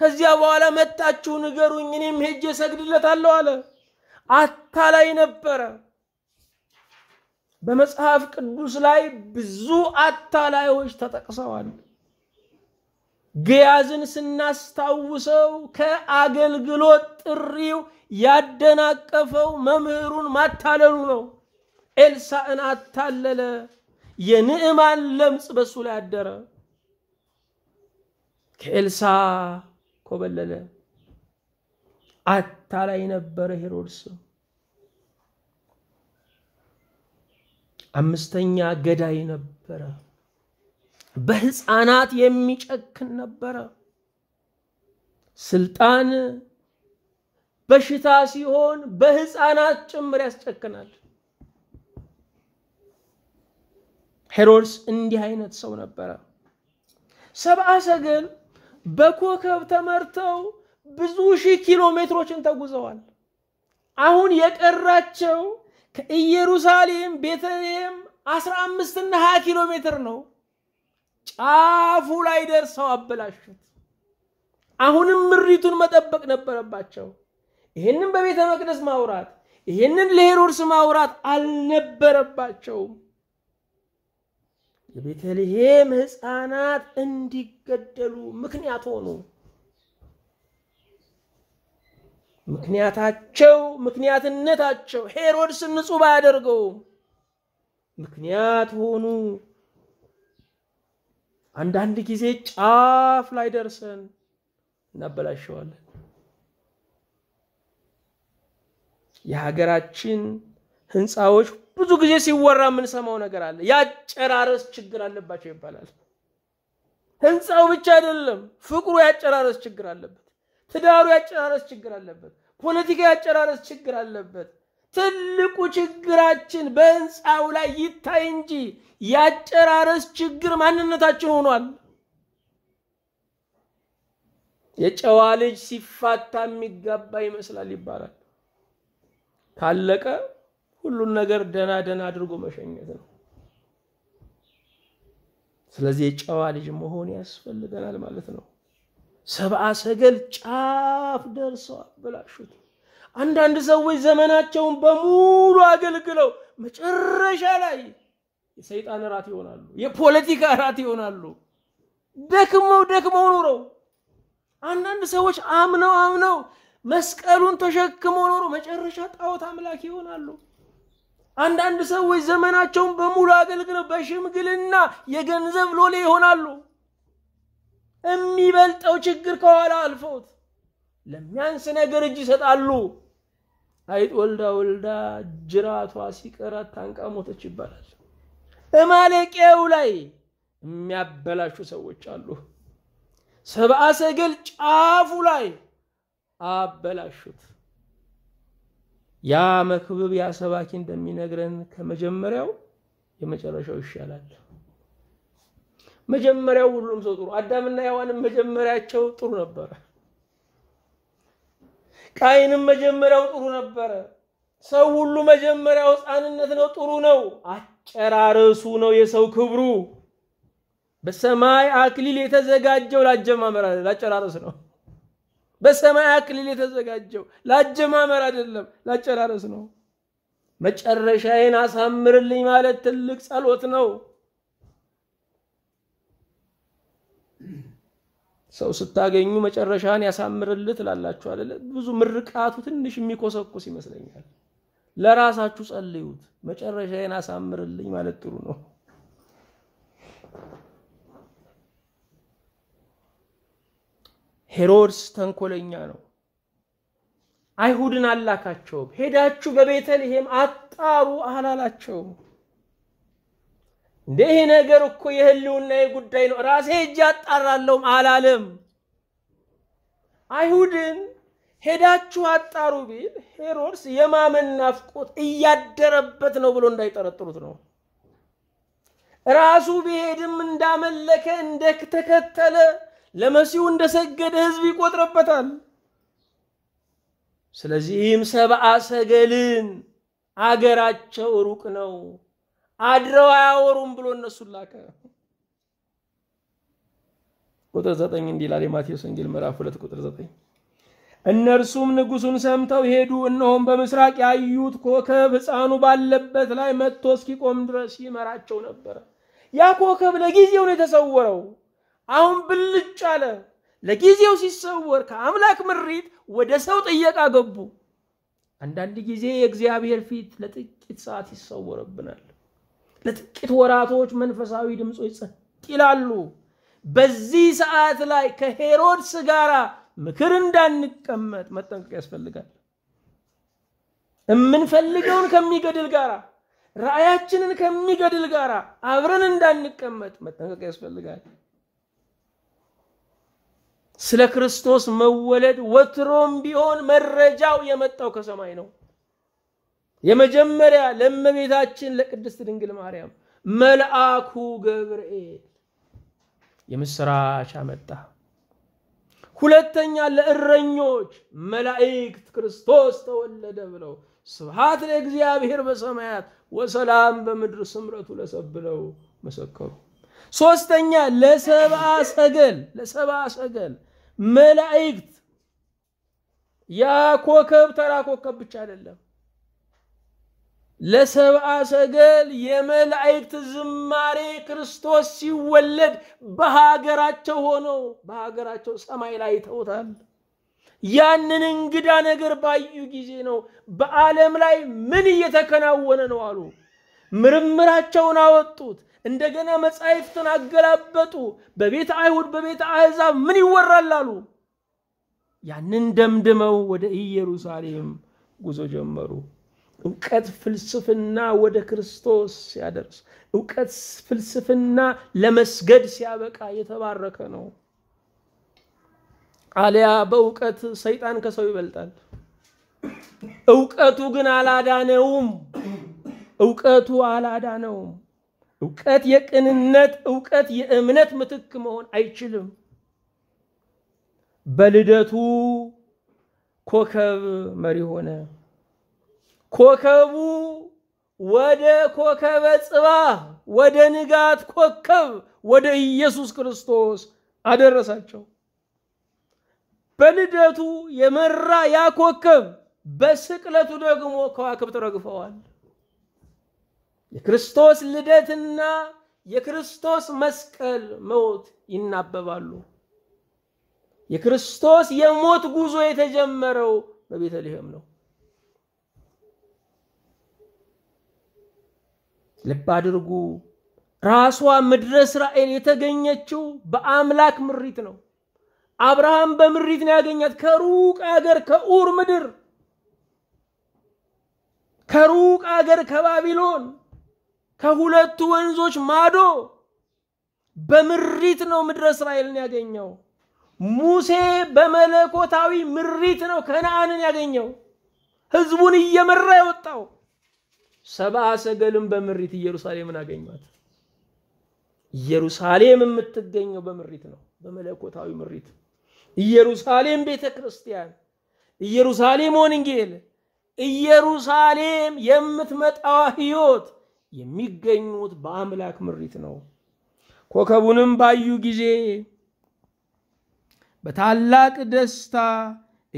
ከዚያ በኋላ መጣችሁ ንገሩኝ፣ እኔም ሄጄ ሰግድለታለሁ አለ። አታላይ ነበረ። በመጽሐፍ ቅዱስ ላይ ብዙ አታላዮች ተጠቅሰዋል። ግያዝን ስናስታውሰው ከአገልግሎት ጥሪው ያደናቀፈው መምህሩን ማታለሉ ነው። ኤልሳዕን አታለለ። የንዕማን ለምጽ በሱ ላይ አደረ። ከኤልሳ ኮበለለ። አታላይ ነበረ ሄሮድስም። አምስተኛ ገዳይ ነበረ። በህፃናት የሚጨክን ነበረ። ስልጣን በሽታ ሲሆን በህፃናት ጭምር ያስጨክናል። ሄሮድስ እንዲህ አይነት ሰው ነበረ። ሰብአ ሰገል በኮከብ ተመርተው ብዙ ሺህ ኪሎ ሜትሮችን ተጉዘዋል። አሁን የቀራቸው ከኢየሩሳሌም ቤተልሔም አስራ አምስትና ሀያ ኪሎ ሜትር ነው። ጫፉ ላይ ደርሰው አበላሹት። አሁንም ምሪቱን መጠበቅ ነበረባቸው። ይህንን በቤተ መቅደስ ማውራት፣ ይህንን ለሄሮድስ ማውራት አልነበረባቸውም። የቤተልሔም ሕፃናት እንዲገደሉ ምክንያት ሆኑ። ምክንያታቸው ምክንያትነታቸው ሄሮድስ ንጹህ ባያደርገውም ምክንያት ሆኑ። አንዳንድ ጊዜ ጫፍ ላይ ደርሰን እናበላሸዋለን። የሀገራችን ህንፃዎች ብዙ ጊዜ ሲወራ የምንሰማው ነገር አለ። ያጨራረስ ችግር አለባቸው ይባላል። ህንፃው ብቻ አይደለም፣ ፍቅሩ ያጨራረስ ችግር አለበት። ትዳሩ ያጨራረስ ችግር አለበት። ፖለቲካ ያጨራረስ ችግር አለበት። ትልቁ ችግራችን በህንፃው ላይ ይታይ እንጂ ያጨራረስ ችግር ማንነታችን ሆኗል። የጨዋ ልጅ ሲፋታ የሚጋባ ይመስላል ይባላል። ካለቀ ሁሉን ነገር ደና ደና አድርጎ መሸኘት ነው። ስለዚህ የጨዋ ልጅ መሆን ያስፈልገናል ማለት ነው። ሰብአ ሰገል ጫፍ ደርሰዋል አበላሹት አንዳንድ ሰዎች ዘመናቸውን በሙሉ አገልግለው መጨረሻ ላይ የሰይጣን እራት ይሆናሉ፣ የፖለቲካ እራት ይሆናሉ። ደክመው ደክመው ኑረው አንዳንድ ሰዎች አምነው አምነው መስቀሉን ተሸክመው ኖረው መጨረሻ ጣዖት አምላክ ይሆናሉ። አንዳንድ ሰዎች ዘመናቸውን በሙሉ አገልግለው በሽምግልና የገንዘብ ሎሌ ይሆናሉ። የሚበልጠው ችግር ከኋላ አልፈውት ለሚያንስ ነገር እጅ ይሰጣሉ። አይጥ ወልዳ ወልዳ ጅራቷ ሲቀራት ታንቃ ሞተች ይባላል። እማለቂያው ላይ የሚያበላሹ ሰዎች አሉ። ሰብአ ሰገል ጫፉ ላይ አበላሹት። ያ መክብብ ያ ሰባኪ እንደሚነግረን ከመጀመሪያው የመጨረሻው ይሻላል። መጀመሪያው ሁሉም ሰው ጥሩ አዳምና ሔዋንም መጀመሪያቸው ጥሩ ነበረ። ቃይንም መጀመሪያው ጥሩ ነበረ። ሰው ሁሉ መጀመሪያው ሕፃንነት ነው፣ ጥሩ ነው። አጨራረሱ ነው የሰው ክብሩ። በሰማይ አክሊል የተዘጋጀው ላጀማመር ላጨራረስ ነው። በሰማይ አክሊል የተዘጋጀው ላጀማመር አይደለም፣ ላጨራረስ ነው። መጨረሻዬን አሳምርልኝ ማለት ትልቅ ጸሎት ነው። ሰው ስታገኙ መጨረሻን ያሳምርልህ ትላላችሁ አይደለ? ብዙ ምርቃቱ ትንሽ የሚኮሰኩስ ይመስለኛል። ለራሳችሁ ጸልዩት። መጨረሻዬን አሳምርልኝ ማለት ጥሩ ነው። ሄሮድስ ተንኮለኛ ነው። አይሁድን አላካቸውም። ሄዳችሁ በቤተልሔም አጣሩ አላላቸውም። እንደ ይሄ ነገር እኮ የህልውና የጉዳይ ነው፣ ራሴ እጅ አጣራለሁም አላለም። አይሁድን ሄዳችሁ አጣሩ ቢል ሄሮድስ የማመን ናፍቆት እያደረበት ነው ብሎ እንዳይጠረጥሩት ነው። ራሱ ቢሄድም እንዳመለከ እንደተከተለ ለመሲሁ እንደሰገደ ህዝብ ይቆጥረበታል። ስለዚህም ሰብአ ሰገልን አገራቸው ሩቅ ነው አድረው አያወሩም ብሎ እነሱን ላከ። ቁጥር ዘጠኝ እንዲህ ይላል የማቴዎስ ወንጌል ምዕራፍ ሁለት ቁጥር ዘጠኝ እነርሱም ንጉሱን ሰምተው ሄዱ። እነሆም በምስራቅ ያዩት ኮከብ ሕፃኑ ባለበት ላይ መጥቶ እስኪቆም ድረስ ይመራቸው ነበረ። ያ ኮከብ ለጊዜው ነው የተሰወረው። አሁን ብልጭ አለ። ለጊዜው ሲሰወር ከአምላክ ምሪት ወደ ሰው ጥየቃ ገቡ። አንዳንድ ጊዜ የእግዚአብሔር ፊት ለጥቂት ሰዓት ይሰወርብናል። ለጥቂት ወራቶች መንፈሳዊ ድምፆች ጸጥ ይላሉ። በዚህ ሰዓት ላይ ከሄሮድስ ጋር ምክር እንዳንቀመጥ መጠንቀቅ ያስፈልጋል። የምንፈልገውን ከሚገድል ጋር ራእያችንን ከሚገድል ጋር አብረን እንዳንቀመጥ መጠንቀቅ ያስፈልጋል። ስለ ክርስቶስ መወለድ ወትሮም ቢሆን መረጃው የመጣው ከሰማይ ነው። የመጀመሪያ ለእመቤታችን ለቅድስት ድንግል ማርያም መልአኩ ገብርኤል የምስራች አመጣ። ሁለተኛ ለእረኞች መላእክት ክርስቶስ ተወለደ ብለው ስብሐት ለእግዚአብሔር በሰማያት ወሰላም በምድር ስምረቱ ለሰብለው መሰከሩ። ሶስተኛ ለሰብአ ሰገል ለሰብአ ሰገል መላእክት ያ ኮከብ ተራ ኮከብ ብቻ አይደለም። ለሰብአ ሰገል የመላእክት ዝማሬ ክርስቶስ ሲወለድ በሀገራቸው ሆነው በሀገራቸው ሰማይ ላይ ተውታል። ያንን እንግዳ ነገር ባዩ ጊዜ ነው በዓለም ላይ ምን እየተከናወነ ነው አሉ። ምርምራቸውን አወጡት። እንደገና መጻሕፍትን አገላበጡ። በቤተ አይሁድ በቤተ አሕዛብ ምን ይወራል አሉ። ያንን ደምድመው ወደ ኢየሩሳሌም ጉዞ ጀመሩ። እውቀት ፍልስፍና ወደ ክርስቶስ ሲያደርስ እውቀት ፍልስፍና ለመስገድ ሲያበቃ የተባረከ ነው። አሊያ በእውቀት ሰይጣን ከሰው ይበልጣል። እውቀቱ ግን አላዳነውም። እውቀቱ አላዳነውም። እውቀት የቅንነት እውቀት የእምነት ምትክ መሆን አይችልም። በልደቱ ኮከብ መሪ ሆነ። ኮከቡ ወደ ኮከበ ጽባ ወደ ንጋት ኮከብ ወደ ኢየሱስ ክርስቶስ አደረሳቸው። በልደቱ የመራ ያ ኮከብ፣ በስቅለቱ ደግሞ ከዋክብት ረግፈዋል። የክርስቶስ ልደትና የክርስቶስ መስቀል መውት ይናበባሉ። የክርስቶስ የሞት ጉዞ የተጀመረው በቤተልሔም ነው። ልብ አድርጉ። ራሷ ምድረ እስራኤል የተገኘችው በአምላክ ምሪት ነው። አብርሃም በምሪት ነው ያገኛት። ከሩቅ አገር ከኡር ምድር ከሩቅ አገር ከባቢሎን ከሁለቱ ወንዞች ማዶ በምሪት ነው ምድረ እስራኤልን ያገኘው። ሙሴ በመለኮታዊ ምሪት ነው ከነአንን ያገኘው፣ ህዝቡን እየመራ የወጣው። ሰብአ ሰገልም በምሪት ኢየሩሳሌምን አገኟት። ኢየሩሳሌም የምትገኘው በምሪት ነው፣ በመለኮታዊ ምሪት። ኢየሩሳሌም ቤተ ክርስቲያን፣ ኢየሩሳሌም ወንጌል፣ ኢየሩሳሌም የምትመጣዋ ሕይወት የሚገኙት በአምላክ ምሪት ነው። ኮከቡንም ባዩ ጊዜ በታላቅ ደስታ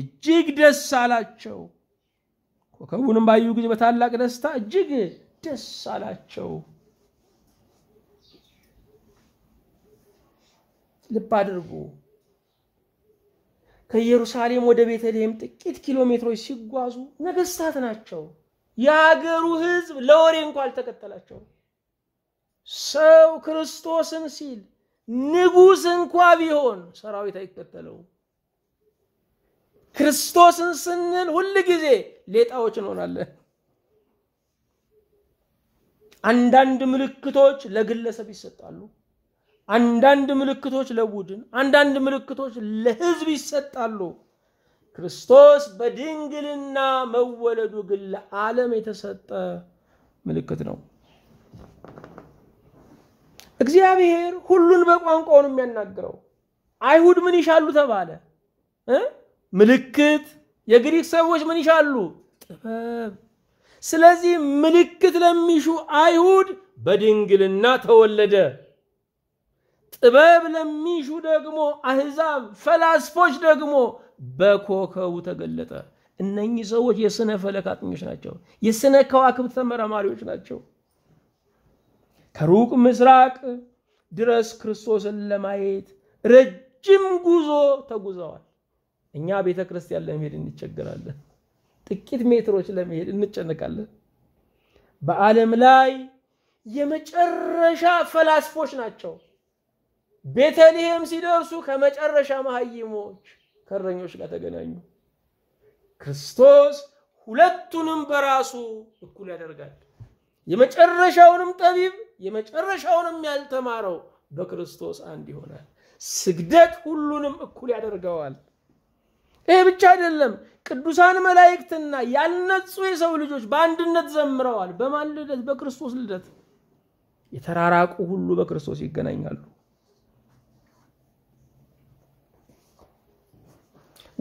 እጅግ ደስ አላቸው። ኮከቡንም ባዩ ጊዜ በታላቅ ደስታ እጅግ ደስ አላቸው። ልብ አድርጉ። ከኢየሩሳሌም ወደ ቤተልሔም ጥቂት ኪሎ ሜትሮች ሲጓዙ ነገስታት ናቸው። የሀገሩ ሕዝብ ለወሬ እንኳ አልተከተላቸው። ሰው ክርስቶስን ሲል ንጉሥ እንኳ ቢሆን ሰራዊት አይከተለውም። ክርስቶስን ስንል ሁል ጊዜ ሌጣዎች እንሆናለን። አንዳንድ ምልክቶች ለግለሰብ ይሰጣሉ። አንዳንድ ምልክቶች ለቡድን፣ አንዳንድ ምልክቶች ለህዝብ ይሰጣሉ። ክርስቶስ በድንግልና መወለዱ ግን ለዓለም የተሰጠ ምልክት ነው። እግዚአብሔር ሁሉን በቋንቋው የሚያናግረው። አይሁድ ምን ይሻሉ ተባለ እ ምልክት። የግሪክ ሰዎች ምን ይሻሉ? ጥበብ። ስለዚህ ምልክት ለሚሹ አይሁድ በድንግልና ተወለደ። ጥበብ ለሚሹ ደግሞ አህዛብ፣ ፈላስፎች ደግሞ በኮከቡ ተገለጠ። እነኚህ ሰዎች የስነ ፈለክ አጥኞች ናቸው። የስነ ከዋክብት ተመራማሪዎች ናቸው። ከሩቅ ምስራቅ ድረስ ክርስቶስን ለማየት ረጅም ጉዞ ተጉዘዋል። እኛ ቤተ ክርስቲያን ለመሄድ እንቸገራለን። ጥቂት ሜትሮች ለመሄድ እንጨነቃለን። በዓለም ላይ የመጨረሻ ፈላስፎች ናቸው። ቤተልሔም ሲደርሱ ከመጨረሻ መሀይሞች ከረኞች ጋር ተገናኙ። ክርስቶስ ሁለቱንም በራሱ እኩል ያደርጋል። የመጨረሻውንም ጠቢብ የመጨረሻውንም ያልተማረው በክርስቶስ አንድ ይሆናል። ስግደት ሁሉንም እኩል ያደርገዋል። ይሄ ብቻ አይደለም፣ ቅዱሳን መላእክትና ያልነጹ የሰው ልጆች በአንድነት ዘምረዋል። በማን ልደት? በክርስቶስ ልደት። የተራራቁ ሁሉ በክርስቶስ ይገናኛሉ።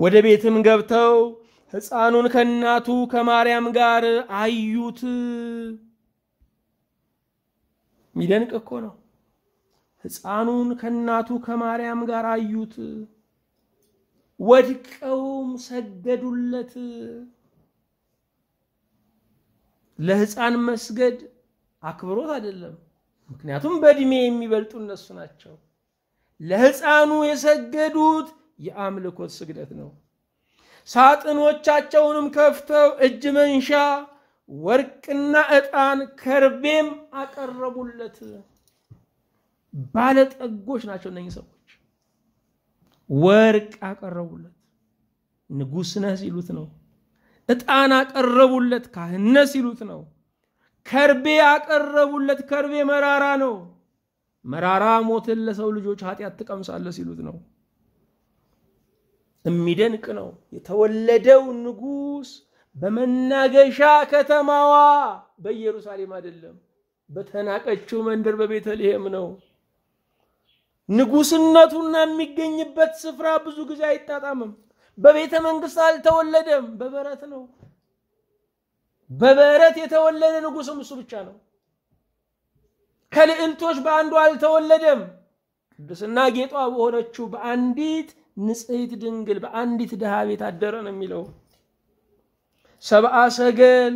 ወደ ቤትም ገብተው ሕፃኑን ከእናቱ ከማርያም ጋር አዩት። የሚደንቅ እኮ ነው። ሕፃኑን ከእናቱ ከማርያም ጋር አዩት። ወድቀውም ሰገዱለት። ለሕፃን መስገድ አክብሮት አይደለም፣ ምክንያቱም በእድሜ የሚበልጡ እነሱ ናቸው። ለሕፃኑ የሰገዱት የአምልኮት ስግደት ነው። ሳጥኖቻቸውንም ከፍተው እጅ መንሻ ወርቅና ዕጣን ከርቤም አቀረቡለት። ባለጠጎች ናቸው እነኚህ ሰዎች። ወርቅ አቀረቡለት። ንጉሥ ነህ ሲሉት ነው። ዕጣን አቀረቡለት። ካህን ነህ ሲሉት ነው። ከርቤ አቀረቡለት። ከርቤ መራራ ነው። መራራ ሞትን ለሰው ልጆች ኃጢአት ትቀምሳለህ ሲሉት ነው። የሚደንቅ ነው። የተወለደው ንጉሥ በመናገሻ ከተማዋ በኢየሩሳሌም አይደለም፣ በተናቀችው መንደር በቤተልሔም ነው። ንጉስነቱና የሚገኝበት ስፍራ ብዙ ጊዜ አይጣጣምም። በቤተ መንግስት አልተወለደም፣ በበረት ነው። በበረት የተወለደ ንጉስም እሱ ብቻ ነው። ከልዕልቶች በአንዱ አልተወለደም። ቅድስና ጌጧ በሆነችው በአንዲት ንጽሕት ድንግል በአንዲት ድሃ ቤት አደረ ነው የሚለው ሰብአ ሰገል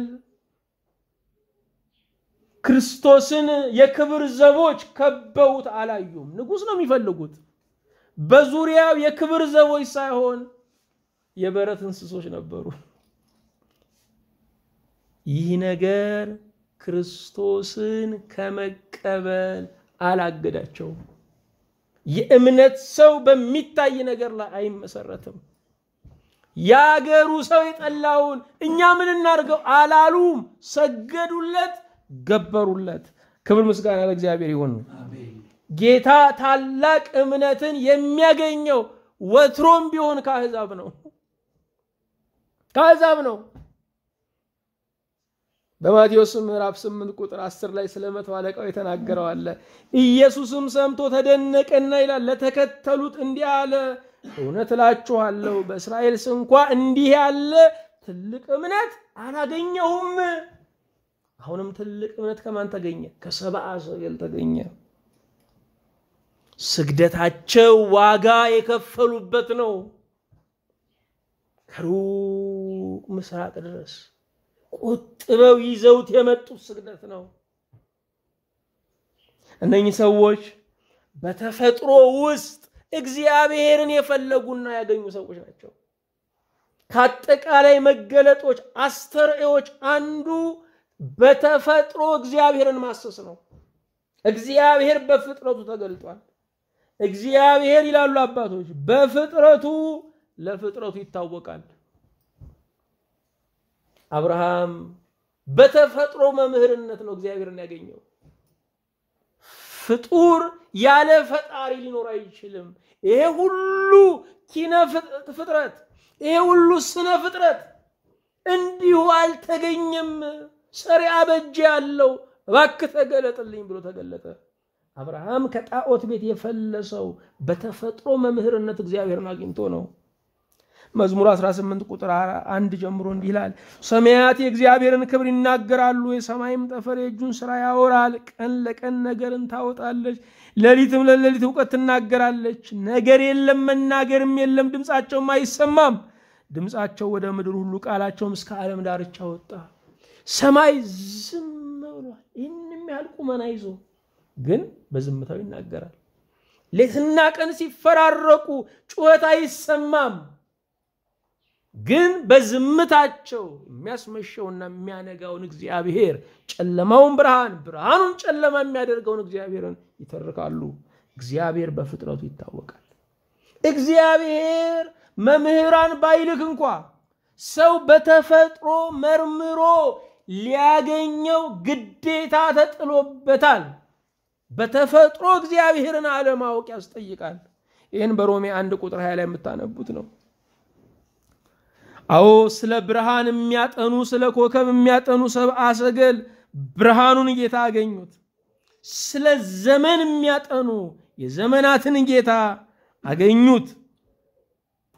ክርስቶስን የክብር ዘቦች ከበውት አላዩም። ንጉሥ ነው የሚፈልጉት። በዙሪያው የክብር ዘቦች ሳይሆን የበረት እንስሶች ነበሩ። ይህ ነገር ክርስቶስን ከመቀበል አላገዳቸውም። የእምነት ሰው በሚታይ ነገር ላይ አይመሰረትም። የአገሩ ሰው የጠላውን እኛ ምን እናድርገው አላሉም፣ ሰገዱለት። ገበሩለት። ክብር ምስጋና ለእግዚአብሔር ይሁን። ጌታ ታላቅ እምነትን የሚያገኘው ወትሮም ቢሆን ከአሕዛብ ነው ከአሕዛብ ነው። በማቴዎስ ምዕራፍ 8 ቁጥር 10 ላይ ስለ መቶ አለቃው የተናገረው አለ። ኢየሱስም ሰምቶ ተደነቀና ይላል ለተከተሉት እንዲህ አለ፣ እውነት እላችኋለሁ በእስራኤል ስንኳ እንዲህ ያለ ትልቅ እምነት አላገኘሁም። አሁንም ትልቅ እምነት ከማን ተገኘ? ከሰብአ ሰገል ተገኘ። ስግደታቸው ዋጋ የከፈሉበት ነው። ከሩቅ ምስራቅ ድረስ ቆጥበው ይዘውት የመጡት ስግደት ነው። እነኚህ ሰዎች በተፈጥሮ ውስጥ እግዚአብሔርን የፈለጉና ያገኙ ሰዎች ናቸው። ከአጠቃላይ መገለጦች አስተርእዮች አንዱ በተፈጥሮ እግዚአብሔርን ማሰስ ነው። እግዚአብሔር በፍጥረቱ ተገልጧል። እግዚአብሔር ይላሉ አባቶች በፍጥረቱ ለፍጥረቱ ይታወቃል። አብርሃም በተፈጥሮ መምህርነት ነው እግዚአብሔርን ያገኘው። ፍጡር ያለ ፈጣሪ ሊኖር አይችልም። ይሄ ሁሉ ኪነ ፍጥረት፣ ይሄ ሁሉ ስነ ፍጥረት እንዲሁ አልተገኘም። ሰሪአ በእጄ ያለው እባክህ ተገለጥልኝ ብሎ ተገለጠ። አብርሃም ከጣዖት ቤት የፈለሰው በተፈጥሮ መምህርነት እግዚአብሔርን አግኝቶ ነው። መዝሙር 18 ቁጥር አንድ ጀምሮ እንዲህ ይላል፣ ሰማያት የእግዚአብሔርን ክብር ይናገራሉ፣ የሰማይም ጠፈር የእጁን ስራ ያወራል። ቀን ለቀን ነገርን ታወጣለች፣ ሌሊትም ለሌሊት እውቀት ትናገራለች። ነገር የለም መናገርም የለም ድምፃቸውም አይሰማም። ድምፃቸው ወደ ምድር ሁሉ ቃላቸውም እስከ ዓለም ዳርቻ ወጣ። ሰማይ ዝም ብሏል። ይህንም ያህል ቁመና ይዞ ግን በዝምታው ይናገራል። ሌትና ቀን ሲፈራረቁ ጩኸት አይሰማም። ግን በዝምታቸው የሚያስመሸውና የሚያነጋውን እግዚአብሔር፣ ጨለማውን ብርሃን፣ ብርሃኑን ጨለማ የሚያደርገውን እግዚአብሔርን ይተርካሉ። እግዚአብሔር በፍጥረቱ ይታወቃል። እግዚአብሔር መምህራን ባይልክ እንኳ ሰው በተፈጥሮ መርምሮ ሊያገኘው ግዴታ ተጥሎበታል። በተፈጥሮ እግዚአብሔርን አለማወቅ ያስጠይቃል። ይህን በሮሜ አንድ ቁጥር ሀያ ላይ የምታነቡት ነው። አዎ ስለ ብርሃን የሚያጠኑ ስለ ኮከብ የሚያጠኑ ሰብአ ሰገል ብርሃኑን ጌታ አገኙት። ስለ ዘመን የሚያጠኑ የዘመናትን ጌታ አገኙት።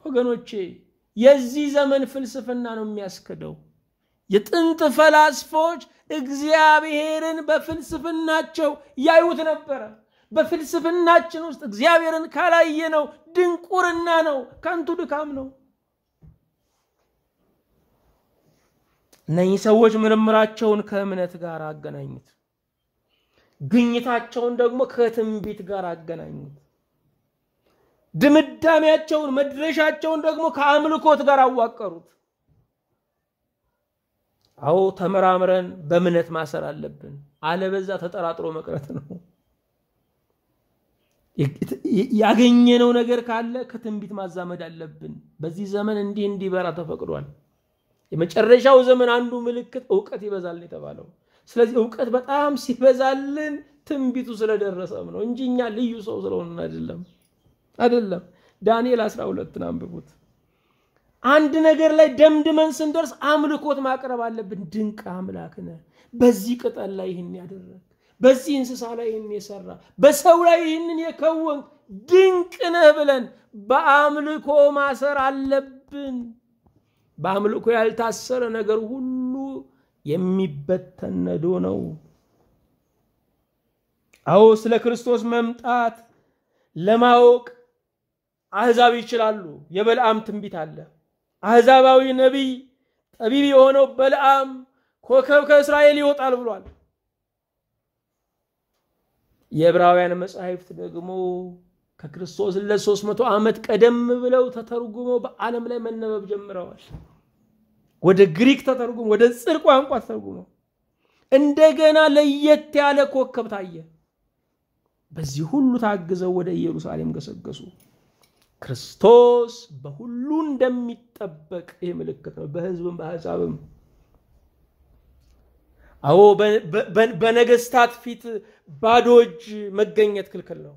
ወገኖቼ የዚህ ዘመን ፍልስፍና ነው የሚያስክደው። የጥንት ፈላስፎች እግዚአብሔርን በፍልስፍናቸው ያዩት ነበረ። በፍልስፍናችን ውስጥ እግዚአብሔርን ካላየነው ድንቁርና ነው፣ ከንቱ ድካም ነው። እነኚህ ሰዎች ምርምራቸውን ከእምነት ጋር አገናኙት። ግኝታቸውን ደግሞ ከትንቢት ጋር አገናኙት። ድምዳሜያቸውን መድረሻቸውን ደግሞ ከአምልኮት ጋር አዋቀሩት። አዎ ተመራምረን በእምነት ማሰር አለብን። አለበዛ ተጠራጥሮ መቅረት ነው። ያገኘነው ነገር ካለ ከትንቢት ማዛመድ አለብን። በዚህ ዘመን እንዲህ እንዲበራ ተፈቅዷል። የመጨረሻው ዘመን አንዱ ምልክት እውቀት ይበዛል የተባለው። ስለዚህ እውቀት በጣም ሲበዛልን ትንቢቱ ስለደረሰም ነው እንጂ እኛ ልዩ ሰው ስለሆንን አይደለም። አይደለም ዳንኤል 12ን አንብቡት። አንድ ነገር ላይ ደምድመን ስንደርስ አምልኮት ማቅረብ አለብን። ድንቅ አምላክ ነህ። በዚህ ቅጠል ላይ ይህን ያደረግ፣ በዚህ እንስሳ ላይ ይህን የሰራ፣ በሰው ላይ ይህንን የከወንክ ድንቅ ነህ ብለን በአምልኮ ማሰር አለብን። በአምልኮ ያልታሰረ ነገር ሁሉ የሚበተን ነዶ ነው። አዎ ስለ ክርስቶስ መምጣት ለማወቅ አሕዛብ ይችላሉ። የበለዓም ትንቢት አለ። አሕዛባዊ ነቢይ ጠቢብ የሆነው በለዓም ኮከብ ከእስራኤል ይወጣል ብሏል። የዕብራውያን መጽሐፍት ደግሞ ከክርስቶስ ለ መቶ ዓመት ቀደም ብለው ተተርጉመው በዓለም ላይ መነበብ ጀምረዋል። ወደ ግሪክ ተተርጉሞ ወደ ጽር ቋንቋ ተተርጉሞ እንደገና ለየት ያለ ኮከብ ታየ። በዚህ ሁሉ ታግዘው ወደ ኢየሩሳሌም ገሰገሱ። ክርስቶስ በሁሉ እንደሚጠበቅ ይህ ምልክት ነው። በህዝብም በአሕዛብም አዎ፣ በነገስታት ፊት ባዶ እጅ መገኘት ክልክል ነው።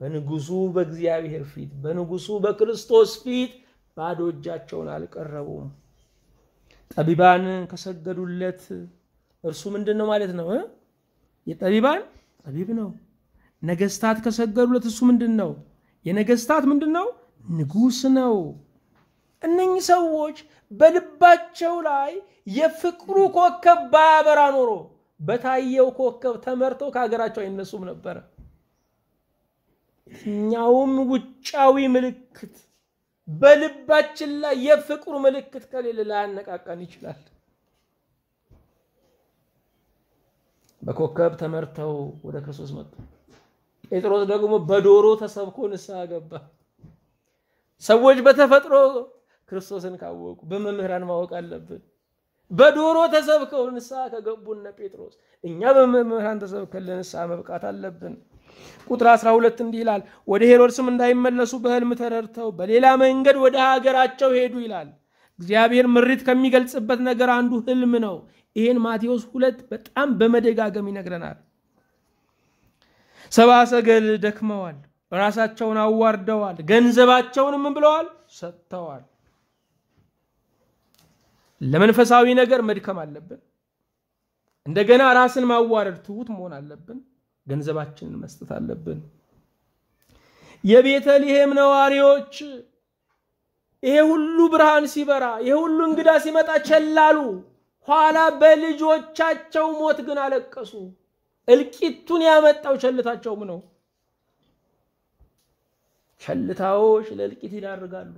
በንጉሱ በእግዚአብሔር ፊት በንጉሱ በክርስቶስ ፊት ባዶ እጃቸውን አልቀረቡም። ጠቢባን ከሰገዱለት እርሱ ምንድን ነው ማለት ነው? የጠቢባን ጠቢብ ነው። ነገስታት ከሰገዱለት እሱ ምንድን ነው? የነገስታት ምንድን ነው ንጉስ ነው እነኚህ ሰዎች በልባቸው ላይ የፍቅሩ ኮከብ ባያበራ ኖሮ በታየው ኮከብ ተመርተው ከሀገራቸው አይነሱም ነበረ የትኛውም ውጫዊ ምልክት በልባችን ላይ የፍቅሩ ምልክት ከሌለ ላያነቃቀን ይችላል በኮከብ ተመርተው ወደ ክርስቶስ መጡ ጴጥሮስ ደግሞ በዶሮ ተሰብኮ ንስሐ ገባ። ሰዎች በተፈጥሮ ክርስቶስን ካወቁ በመምህራን ማወቅ አለብን። በዶሮ ተሰብከው ንስሐ ከገቡነ ጴጥሮስ እኛ በመምህራን ተሰብከን ለንስሐ መብቃት አለብን። ቁጥር 12 እንዲህ ይላል፣ ወደ ሄሮድስም እንዳይመለሱ በህልም ተረድተው በሌላ መንገድ ወደ ሀገራቸው ሄዱ ይላል። እግዚአብሔር ምሪት ከሚገልጽበት ነገር አንዱ ህልም ነው። ይህን ማቴዎስ ሁለት በጣም በመደጋገም ይነግረናል። ሰብአ ሰገል ደክመዋል፣ ራሳቸውን አዋርደዋል፣ ገንዘባቸውን ምን ብለዋል ሰጥተዋል። ለመንፈሳዊ ነገር መድከም አለብን። እንደገና ራስን ማዋረድ ትሁት መሆን አለብን። ገንዘባችንን መስጠት አለብን። የቤተልሔም ነዋሪዎች ይሄ ሁሉ ብርሃን ሲበራ፣ ይሄ ሁሉ እንግዳ ሲመጣ ቸላሉ። ኋላ በልጆቻቸው ሞት ግን አለቀሱ። እልቂቱን ያመጣው ቸልታቸውም ነው። ቸልታዎች ለእልቂት ይዳርጋሉ።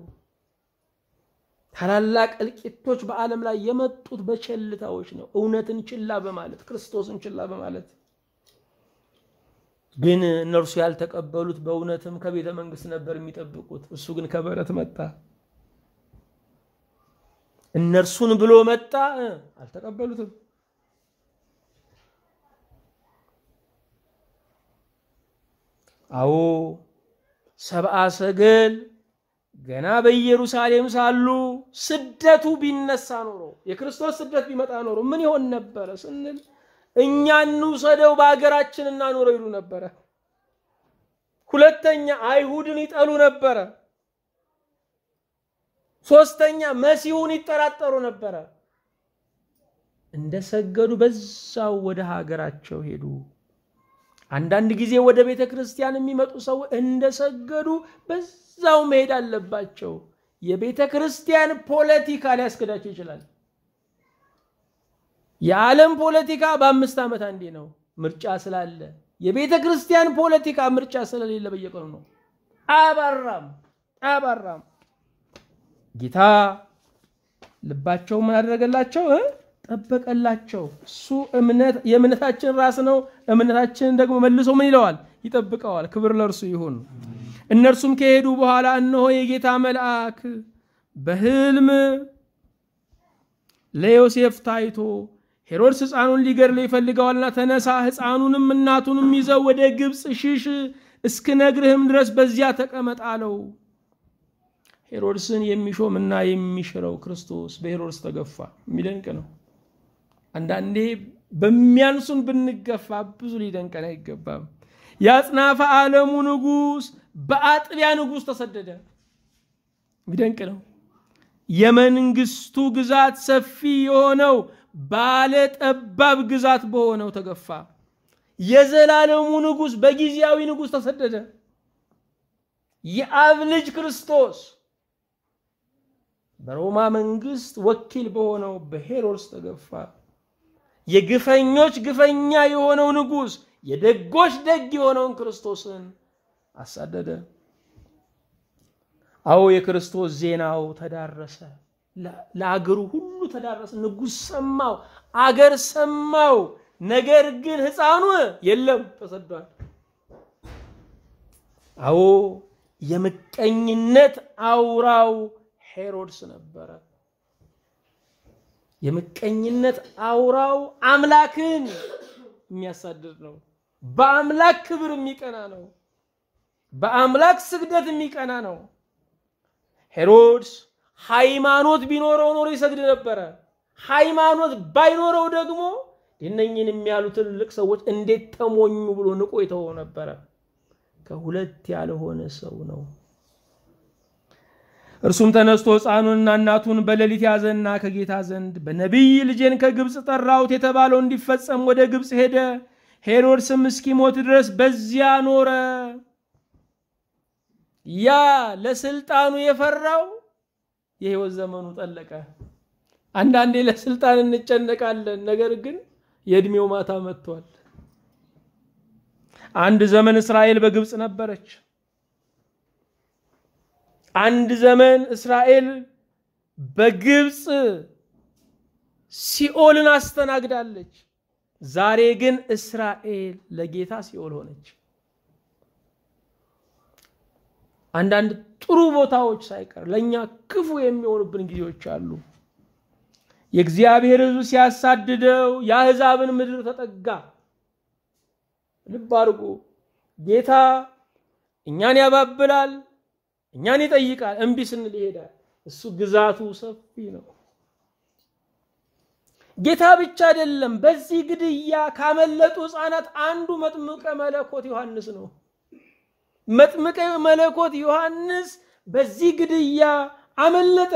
ታላላቅ እልቂቶች በዓለም ላይ የመጡት በቸልታዎች ነው። እውነትን ችላ በማለት ክርስቶስን ችላ በማለት ግን እነርሱ ያልተቀበሉት በእውነትም ከቤተ መንግስት ነበር የሚጠብቁት። እሱ ግን ከበረት መጣ፣ እነርሱን ብሎ መጣ። አልተቀበሉትም። አዎ ሰብአ ሰገል ገና በኢየሩሳሌም ሳሉ ስደቱ ቢነሳ ኖሮ የክርስቶስ ስደት ቢመጣ ኖሮ ምን ይሆን ነበረ ስንል እኛ እንውሰደው በአገራችን እናኖረው ይሉ ነበረ። ሁለተኛ አይሁድን ይጠሉ ነበረ። ሶስተኛ መሲሁን ይጠራጠሩ ነበረ። እንደሰገዱ በዛው ወደ ሀገራቸው ሄዱ። አንዳንድ ጊዜ ወደ ቤተ ክርስቲያን የሚመጡ ሰው እንደሰገዱ በዛው መሄድ አለባቸው። የቤተ ክርስቲያን ፖለቲካ ሊያስገዳቸው ይችላል። የዓለም ፖለቲካ በአምስት ዓመት አንዴ ነው፣ ምርጫ ስላለ። የቤተ ክርስቲያን ፖለቲካ ምርጫ ስለሌለ በየቀኑ ነው። አባራም አባራም ጌታ ልባቸው ምን አደረገላቸው? ጠበቀላቸው። እሱ የእምነታችን ራስ ነው። እምነታችንን ደግሞ መልሶ ምን ይለዋል? ይጠብቀዋል። ክብር ለእርሱ ይሁን። እነርሱም ከሄዱ በኋላ እነሆ የጌታ መልአክ በህልም ለዮሴፍ ታይቶ ሄሮድስ ሕፃኑን ሊገድለው ይፈልገዋልና ተነሳ፣ ሕፃኑንም እናቱንም ይዘው ወደ ግብፅ ሽሽ፣ እስክነግርህም ድረስ በዚያ ተቀመጥ አለው። ሄሮድስን የሚሾምና የሚሽረው ክርስቶስ በሄሮድስ ተገፋ። የሚደንቅ ነው። አንዳንዴ በሚያንሱን ብንገፋ ብዙ ሊደንቀን አይገባም። የአጽናፈ ዓለሙ ንጉሥ በአጥቢያ ንጉሥ ተሰደደ። ሚደንቅ ነው። የመንግስቱ ግዛት ሰፊ የሆነው ባለ ጠባብ ግዛት በሆነው ተገፋ። የዘላለሙ ንጉሥ በጊዜያዊ ንጉሥ ተሰደደ። የአብ ልጅ ክርስቶስ በሮማ መንግስት ወኪል በሆነው በሄሮድስ ተገፋ። የግፈኞች ግፈኛ የሆነው ንጉሥ የደጎች ደግ የሆነውን ክርስቶስን አሳደደ። አዎ የክርስቶስ ዜናው ተዳረሰ፣ ለአገሩ ሁሉ ተዳረሰ። ንጉሥ ሰማው፣ አገር ሰማው። ነገር ግን ሕፃኑ የለም ተሰዷል። አዎ የምቀኝነት አውራው ሄሮድስ ነበረ። የምቀኝነት አውራው አምላክን የሚያሳድድ ነው። በአምላክ ክብር የሚቀና ነው። በአምላክ ስግደት የሚቀና ነው። ሄሮድስ ሃይማኖት ቢኖረው ኖሮ ይሰግድ ነበረ። ሃይማኖት ባይኖረው ደግሞ እነኝን የሚያሉ ትልቅ ሰዎች እንዴት ተሞኙ ብሎ ንቆ የተወው ነበረ። ከሁለት ያልሆነ ሰው ነው። እርሱም ተነስቶ ሕፃኑንና እናቱን በሌሊት ያዘና ከጌታ ዘንድ በነቢይ ልጄን ከግብፅ ጠራሁት የተባለው እንዲፈጸም ወደ ግብፅ ሄደ። ሄሮድስም እስኪሞት ድረስ በዚያ ኖረ። ያ ለስልጣኑ የፈራው የሕይወት ዘመኑ ጠለቀ። አንዳንዴ ለስልጣን እንጨነቃለን፣ ነገር ግን የእድሜው ማታ መጥቷል። አንድ ዘመን እስራኤል በግብፅ ነበረች። አንድ ዘመን እስራኤል በግብፅ ሲኦልን አስተናግዳለች። ዛሬ ግን እስራኤል ለጌታ ሲኦል ሆነች። አንዳንድ ጥሩ ቦታዎች ሳይቀር ለእኛ ክፉ የሚሆኑብን ጊዜዎች አሉ። የእግዚአብሔር ሕዝብ ሲያሳድደው የአሕዛብን ምድር ተጠጋ። ልብ አድርጎ ጌታ እኛን ያባብላል፣ እኛን ይጠይቃል። እምቢ ስንል ይሄዳል። እሱ ግዛቱ ሰፊ ነው። ጌታ ብቻ አይደለም። በዚህ ግድያ ካመለጡ ህፃናት አንዱ መጥምቀ መለኮት ዮሐንስ ነው። መጥምቀ መለኮት ዮሐንስ በዚህ ግድያ አመለጠ።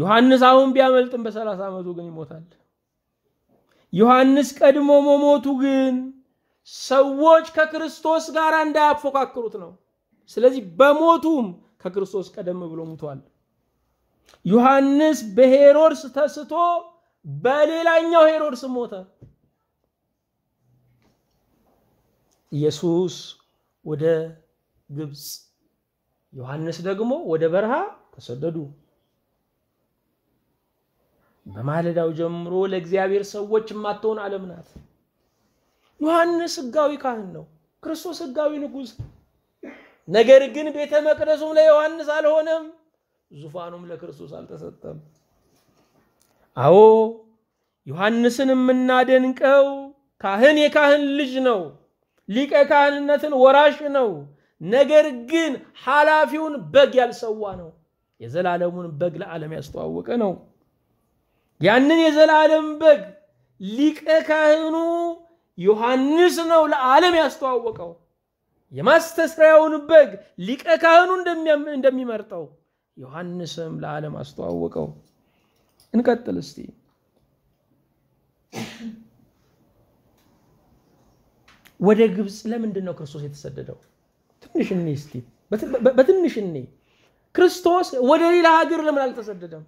ዮሐንስ አሁን ቢያመልጥም በሰላሳ ዓመቱ ግን ይሞታል። ዮሐንስ ቀድሞ መሞቱ ግን ሰዎች ከክርስቶስ ጋር እንዳያፎካክሩት ነው። ስለዚህ በሞቱም ከክርስቶስ ቀደም ብሎ ሙቷል። ዮሐንስ በሄሮድስ ተስቶ በሌላኛው ሄሮድስ ሞተ። ኢየሱስ ወደ ግብፅ፣ ዮሐንስ ደግሞ ወደ በረሃ ተሰደዱ። በማለዳው ጀምሮ ለእግዚአብሔር ሰዎች የማትሆን ዓለም ናት። ዮሐንስ ሕጋዊ ካህን ነው። ክርስቶስ ሕጋዊ ንጉሥ ነገር ግን ቤተ መቅደሱም ለዮሐንስ አልሆነም፣ ዙፋኑም ለክርስቶስ አልተሰጠም። አዎ ዮሐንስን የምናደንቀው ካህን የካህን ልጅ ነው፣ ሊቀ ካህንነትን ወራሽ ነው። ነገር ግን ኃላፊውን በግ ያልሰዋ ነው። የዘላለሙን በግ ለዓለም ያስተዋወቀ ነው። ያንን የዘላለም በግ ሊቀ ካህኑ ዮሐንስ ነው ለዓለም ያስተዋወቀው። የማስተስሪያውን በግ ሊቀ ካህኑ እንደሚመርጠው ዮሐንስም ለዓለም አስተዋወቀው። እንቀጥል እስቲ። ወደ ግብፅ ለምንድን ነው ክርስቶስ የተሰደደው? ትንሽ እኔ እስቲ በትንሽ እኔ ክርስቶስ ወደ ሌላ ሀገር ለምን አልተሰደደም?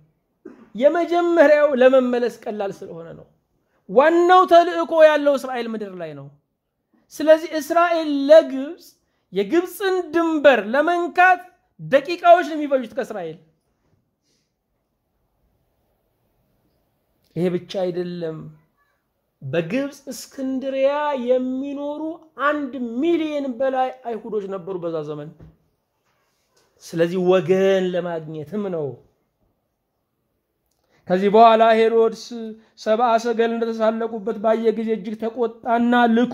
የመጀመሪያው ለመመለስ ቀላል ስለሆነ ነው። ዋናው ተልእኮ ያለው እስራኤል ምድር ላይ ነው። ስለዚህ እስራኤል ለግብፅ የግብፅን ድንበር ለመንካት ደቂቃዎች ነው የሚፈጁት ከእስራኤል። ይሄ ብቻ አይደለም። በግብፅ እስክንድሪያ የሚኖሩ አንድ ሚሊየን በላይ አይሁዶች ነበሩ በዛ ዘመን። ስለዚህ ወገን ለማግኘትም ነው። ከዚህ በኋላ ሄሮድስ ሰብአ ሰገል እንደተሳለቁበት ባየ ጊዜ እጅግ ተቆጣና ልኮ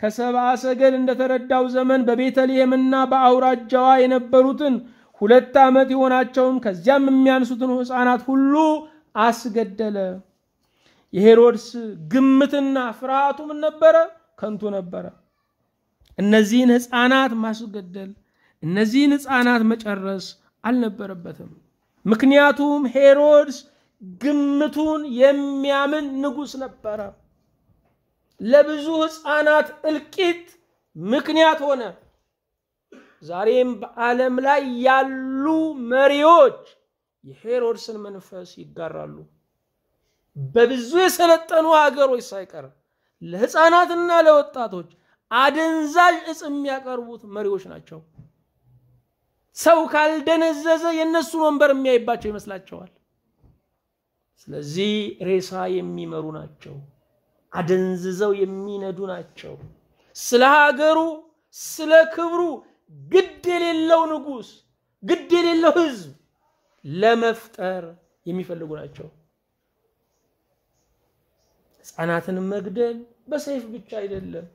ከሰብአ ሰገል እንደተረዳው ዘመን በቤተልሔምና በአውራጃዋ የነበሩትን ሁለት ዓመት የሆናቸውን ከዚያም የሚያንሱትን ሕፃናት ሁሉ አስገደለ። የሄሮድስ ግምትና ፍርሃቱ ምን ነበረ? ከንቱ ነበረ። እነዚህን ሕፃናት ማስገደል፣ እነዚህን ሕፃናት መጨረስ አልነበረበትም። ምክንያቱም ሄሮድስ ግምቱን የሚያምን ንጉሥ ነበረ። ለብዙ ህፃናት እልቂት ምክንያት ሆነ። ዛሬም በዓለም ላይ ያሉ መሪዎች የሄሮድስን መንፈስ ይጋራሉ። በብዙ የሰለጠኑ ሀገሮች ሳይቀር ለህፃናትና ለወጣቶች አደንዛዥ እጽ የሚያቀርቡት መሪዎች ናቸው። ሰው ካልደነዘዘ የእነሱን ወንበር የሚያይባቸው ይመስላቸዋል። ስለዚህ ሬሳ የሚመሩ ናቸው። አደንዝዘው የሚነዱ ናቸው። ስለ ሀገሩ ስለ ክብሩ ግድ የሌለው ንጉሥ ግድ የሌለው ህዝብ ለመፍጠር የሚፈልጉ ናቸው። ህፃናትን መግደል በሰይፍ ብቻ አይደለም።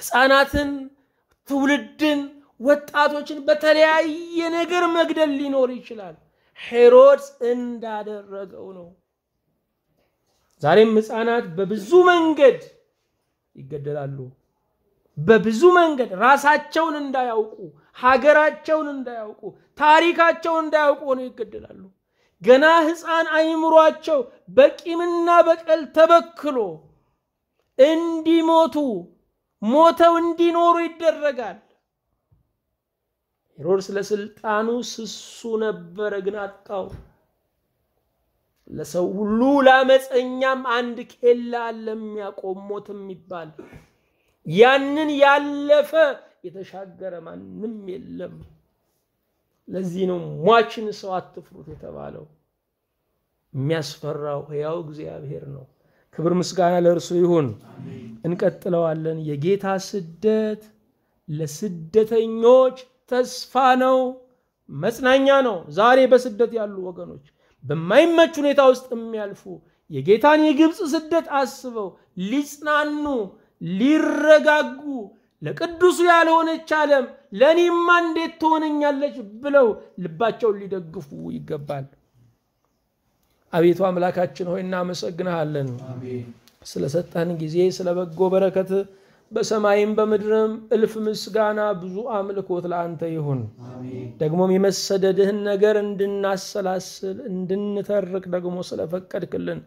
ህፃናትን፣ ትውልድን፣ ወጣቶችን በተለያየ ነገር መግደል ሊኖር ይችላል። ሄሮድስ እንዳደረገው ነው። ዛሬም ህፃናት በብዙ መንገድ ይገደላሉ። በብዙ መንገድ ራሳቸውን እንዳያውቁ፣ ሀገራቸውን እንዳያውቁ፣ ታሪካቸውን እንዳያውቁ ሆነው ይገደላሉ። ገና ህፃን አይምሯቸው በቂምና በቀል ተበክሎ እንዲሞቱ ሞተው እንዲኖሩ ይደረጋል። ሄሮድስ ለስልጣኑ ስሱ ነበረ፣ ግን አጣው። ለሰው ሁሉ ለአመፀኛም አንድ ኬላ አለ ሞት የሚባል ያንን ያለፈ የተሻገረ ማንም የለም። ለዚህ ነው ሟችን ሰው አትፍሩት የተባለው። የሚያስፈራው ሕያው እግዚአብሔር ነው። ክብር ምስጋና ለእርሱ ይሁን። እንቀጥለዋለን። የጌታ ስደት ለስደተኞች ተስፋ ነው፣ መጽናኛ ነው። ዛሬ በስደት ያሉ ወገኖች በማይመች ሁኔታ ውስጥ የሚያልፉ የጌታን የግብፅ ስደት አስበው ሊጽናኑ ሊረጋጉ ለቅዱሱ ያልሆነች ዓለም ለእኔማ እንዴት ትሆነኛለች ብለው ልባቸውን ሊደግፉ ይገባል። አቤቱ አምላካችን ሆይ እናመሰግንሃለን ስለሰጠን ጊዜ፣ ስለ በጎ በረከት በሰማይም በምድርም እልፍ ምስጋና ብዙ አምልኮት ለአንተ ይሁን። ደግሞም የመሰደድህን ነገር እንድናሰላስል እንድንተርቅ ደግሞ ስለፈቀድክልን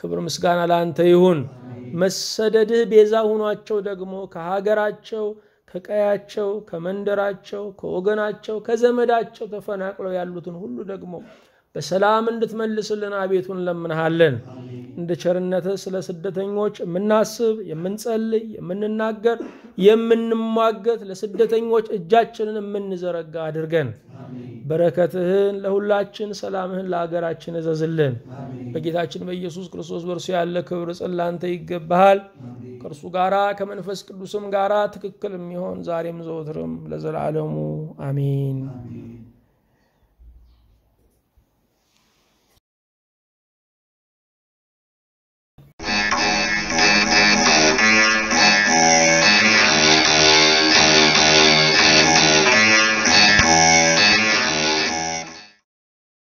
ክብር ምስጋና ለአንተ ይሁን። መሰደድህ ቤዛ ሁኗቸው ደግሞ ከሀገራቸው ከቀያቸው፣ ከመንደራቸው፣ ከወገናቸው፣ ከዘመዳቸው ተፈናቅለው ያሉትን ሁሉ ደግሞ በሰላም እንድትመልስልን አቤቱ እንለምንሃለን። እንደ ቸርነትህ ስለ ስደተኞች የምናስብ የምንጸልይ፣ የምንናገር፣ የምንሟገት ለስደተኞች እጃችንን የምንዘረጋ አድርገን። በረከትህን ለሁላችን፣ ሰላምህን ለሀገራችን እዘዝልን። በጌታችን በኢየሱስ ክርስቶስ በእርሱ ያለ ክብር ጽላንተ ይገባሃል። ከእርሱ ጋራ ከመንፈስ ቅዱስም ጋራ ትክክል የሚሆን ዛሬም ዘወትርም ለዘላለሙ አሚን።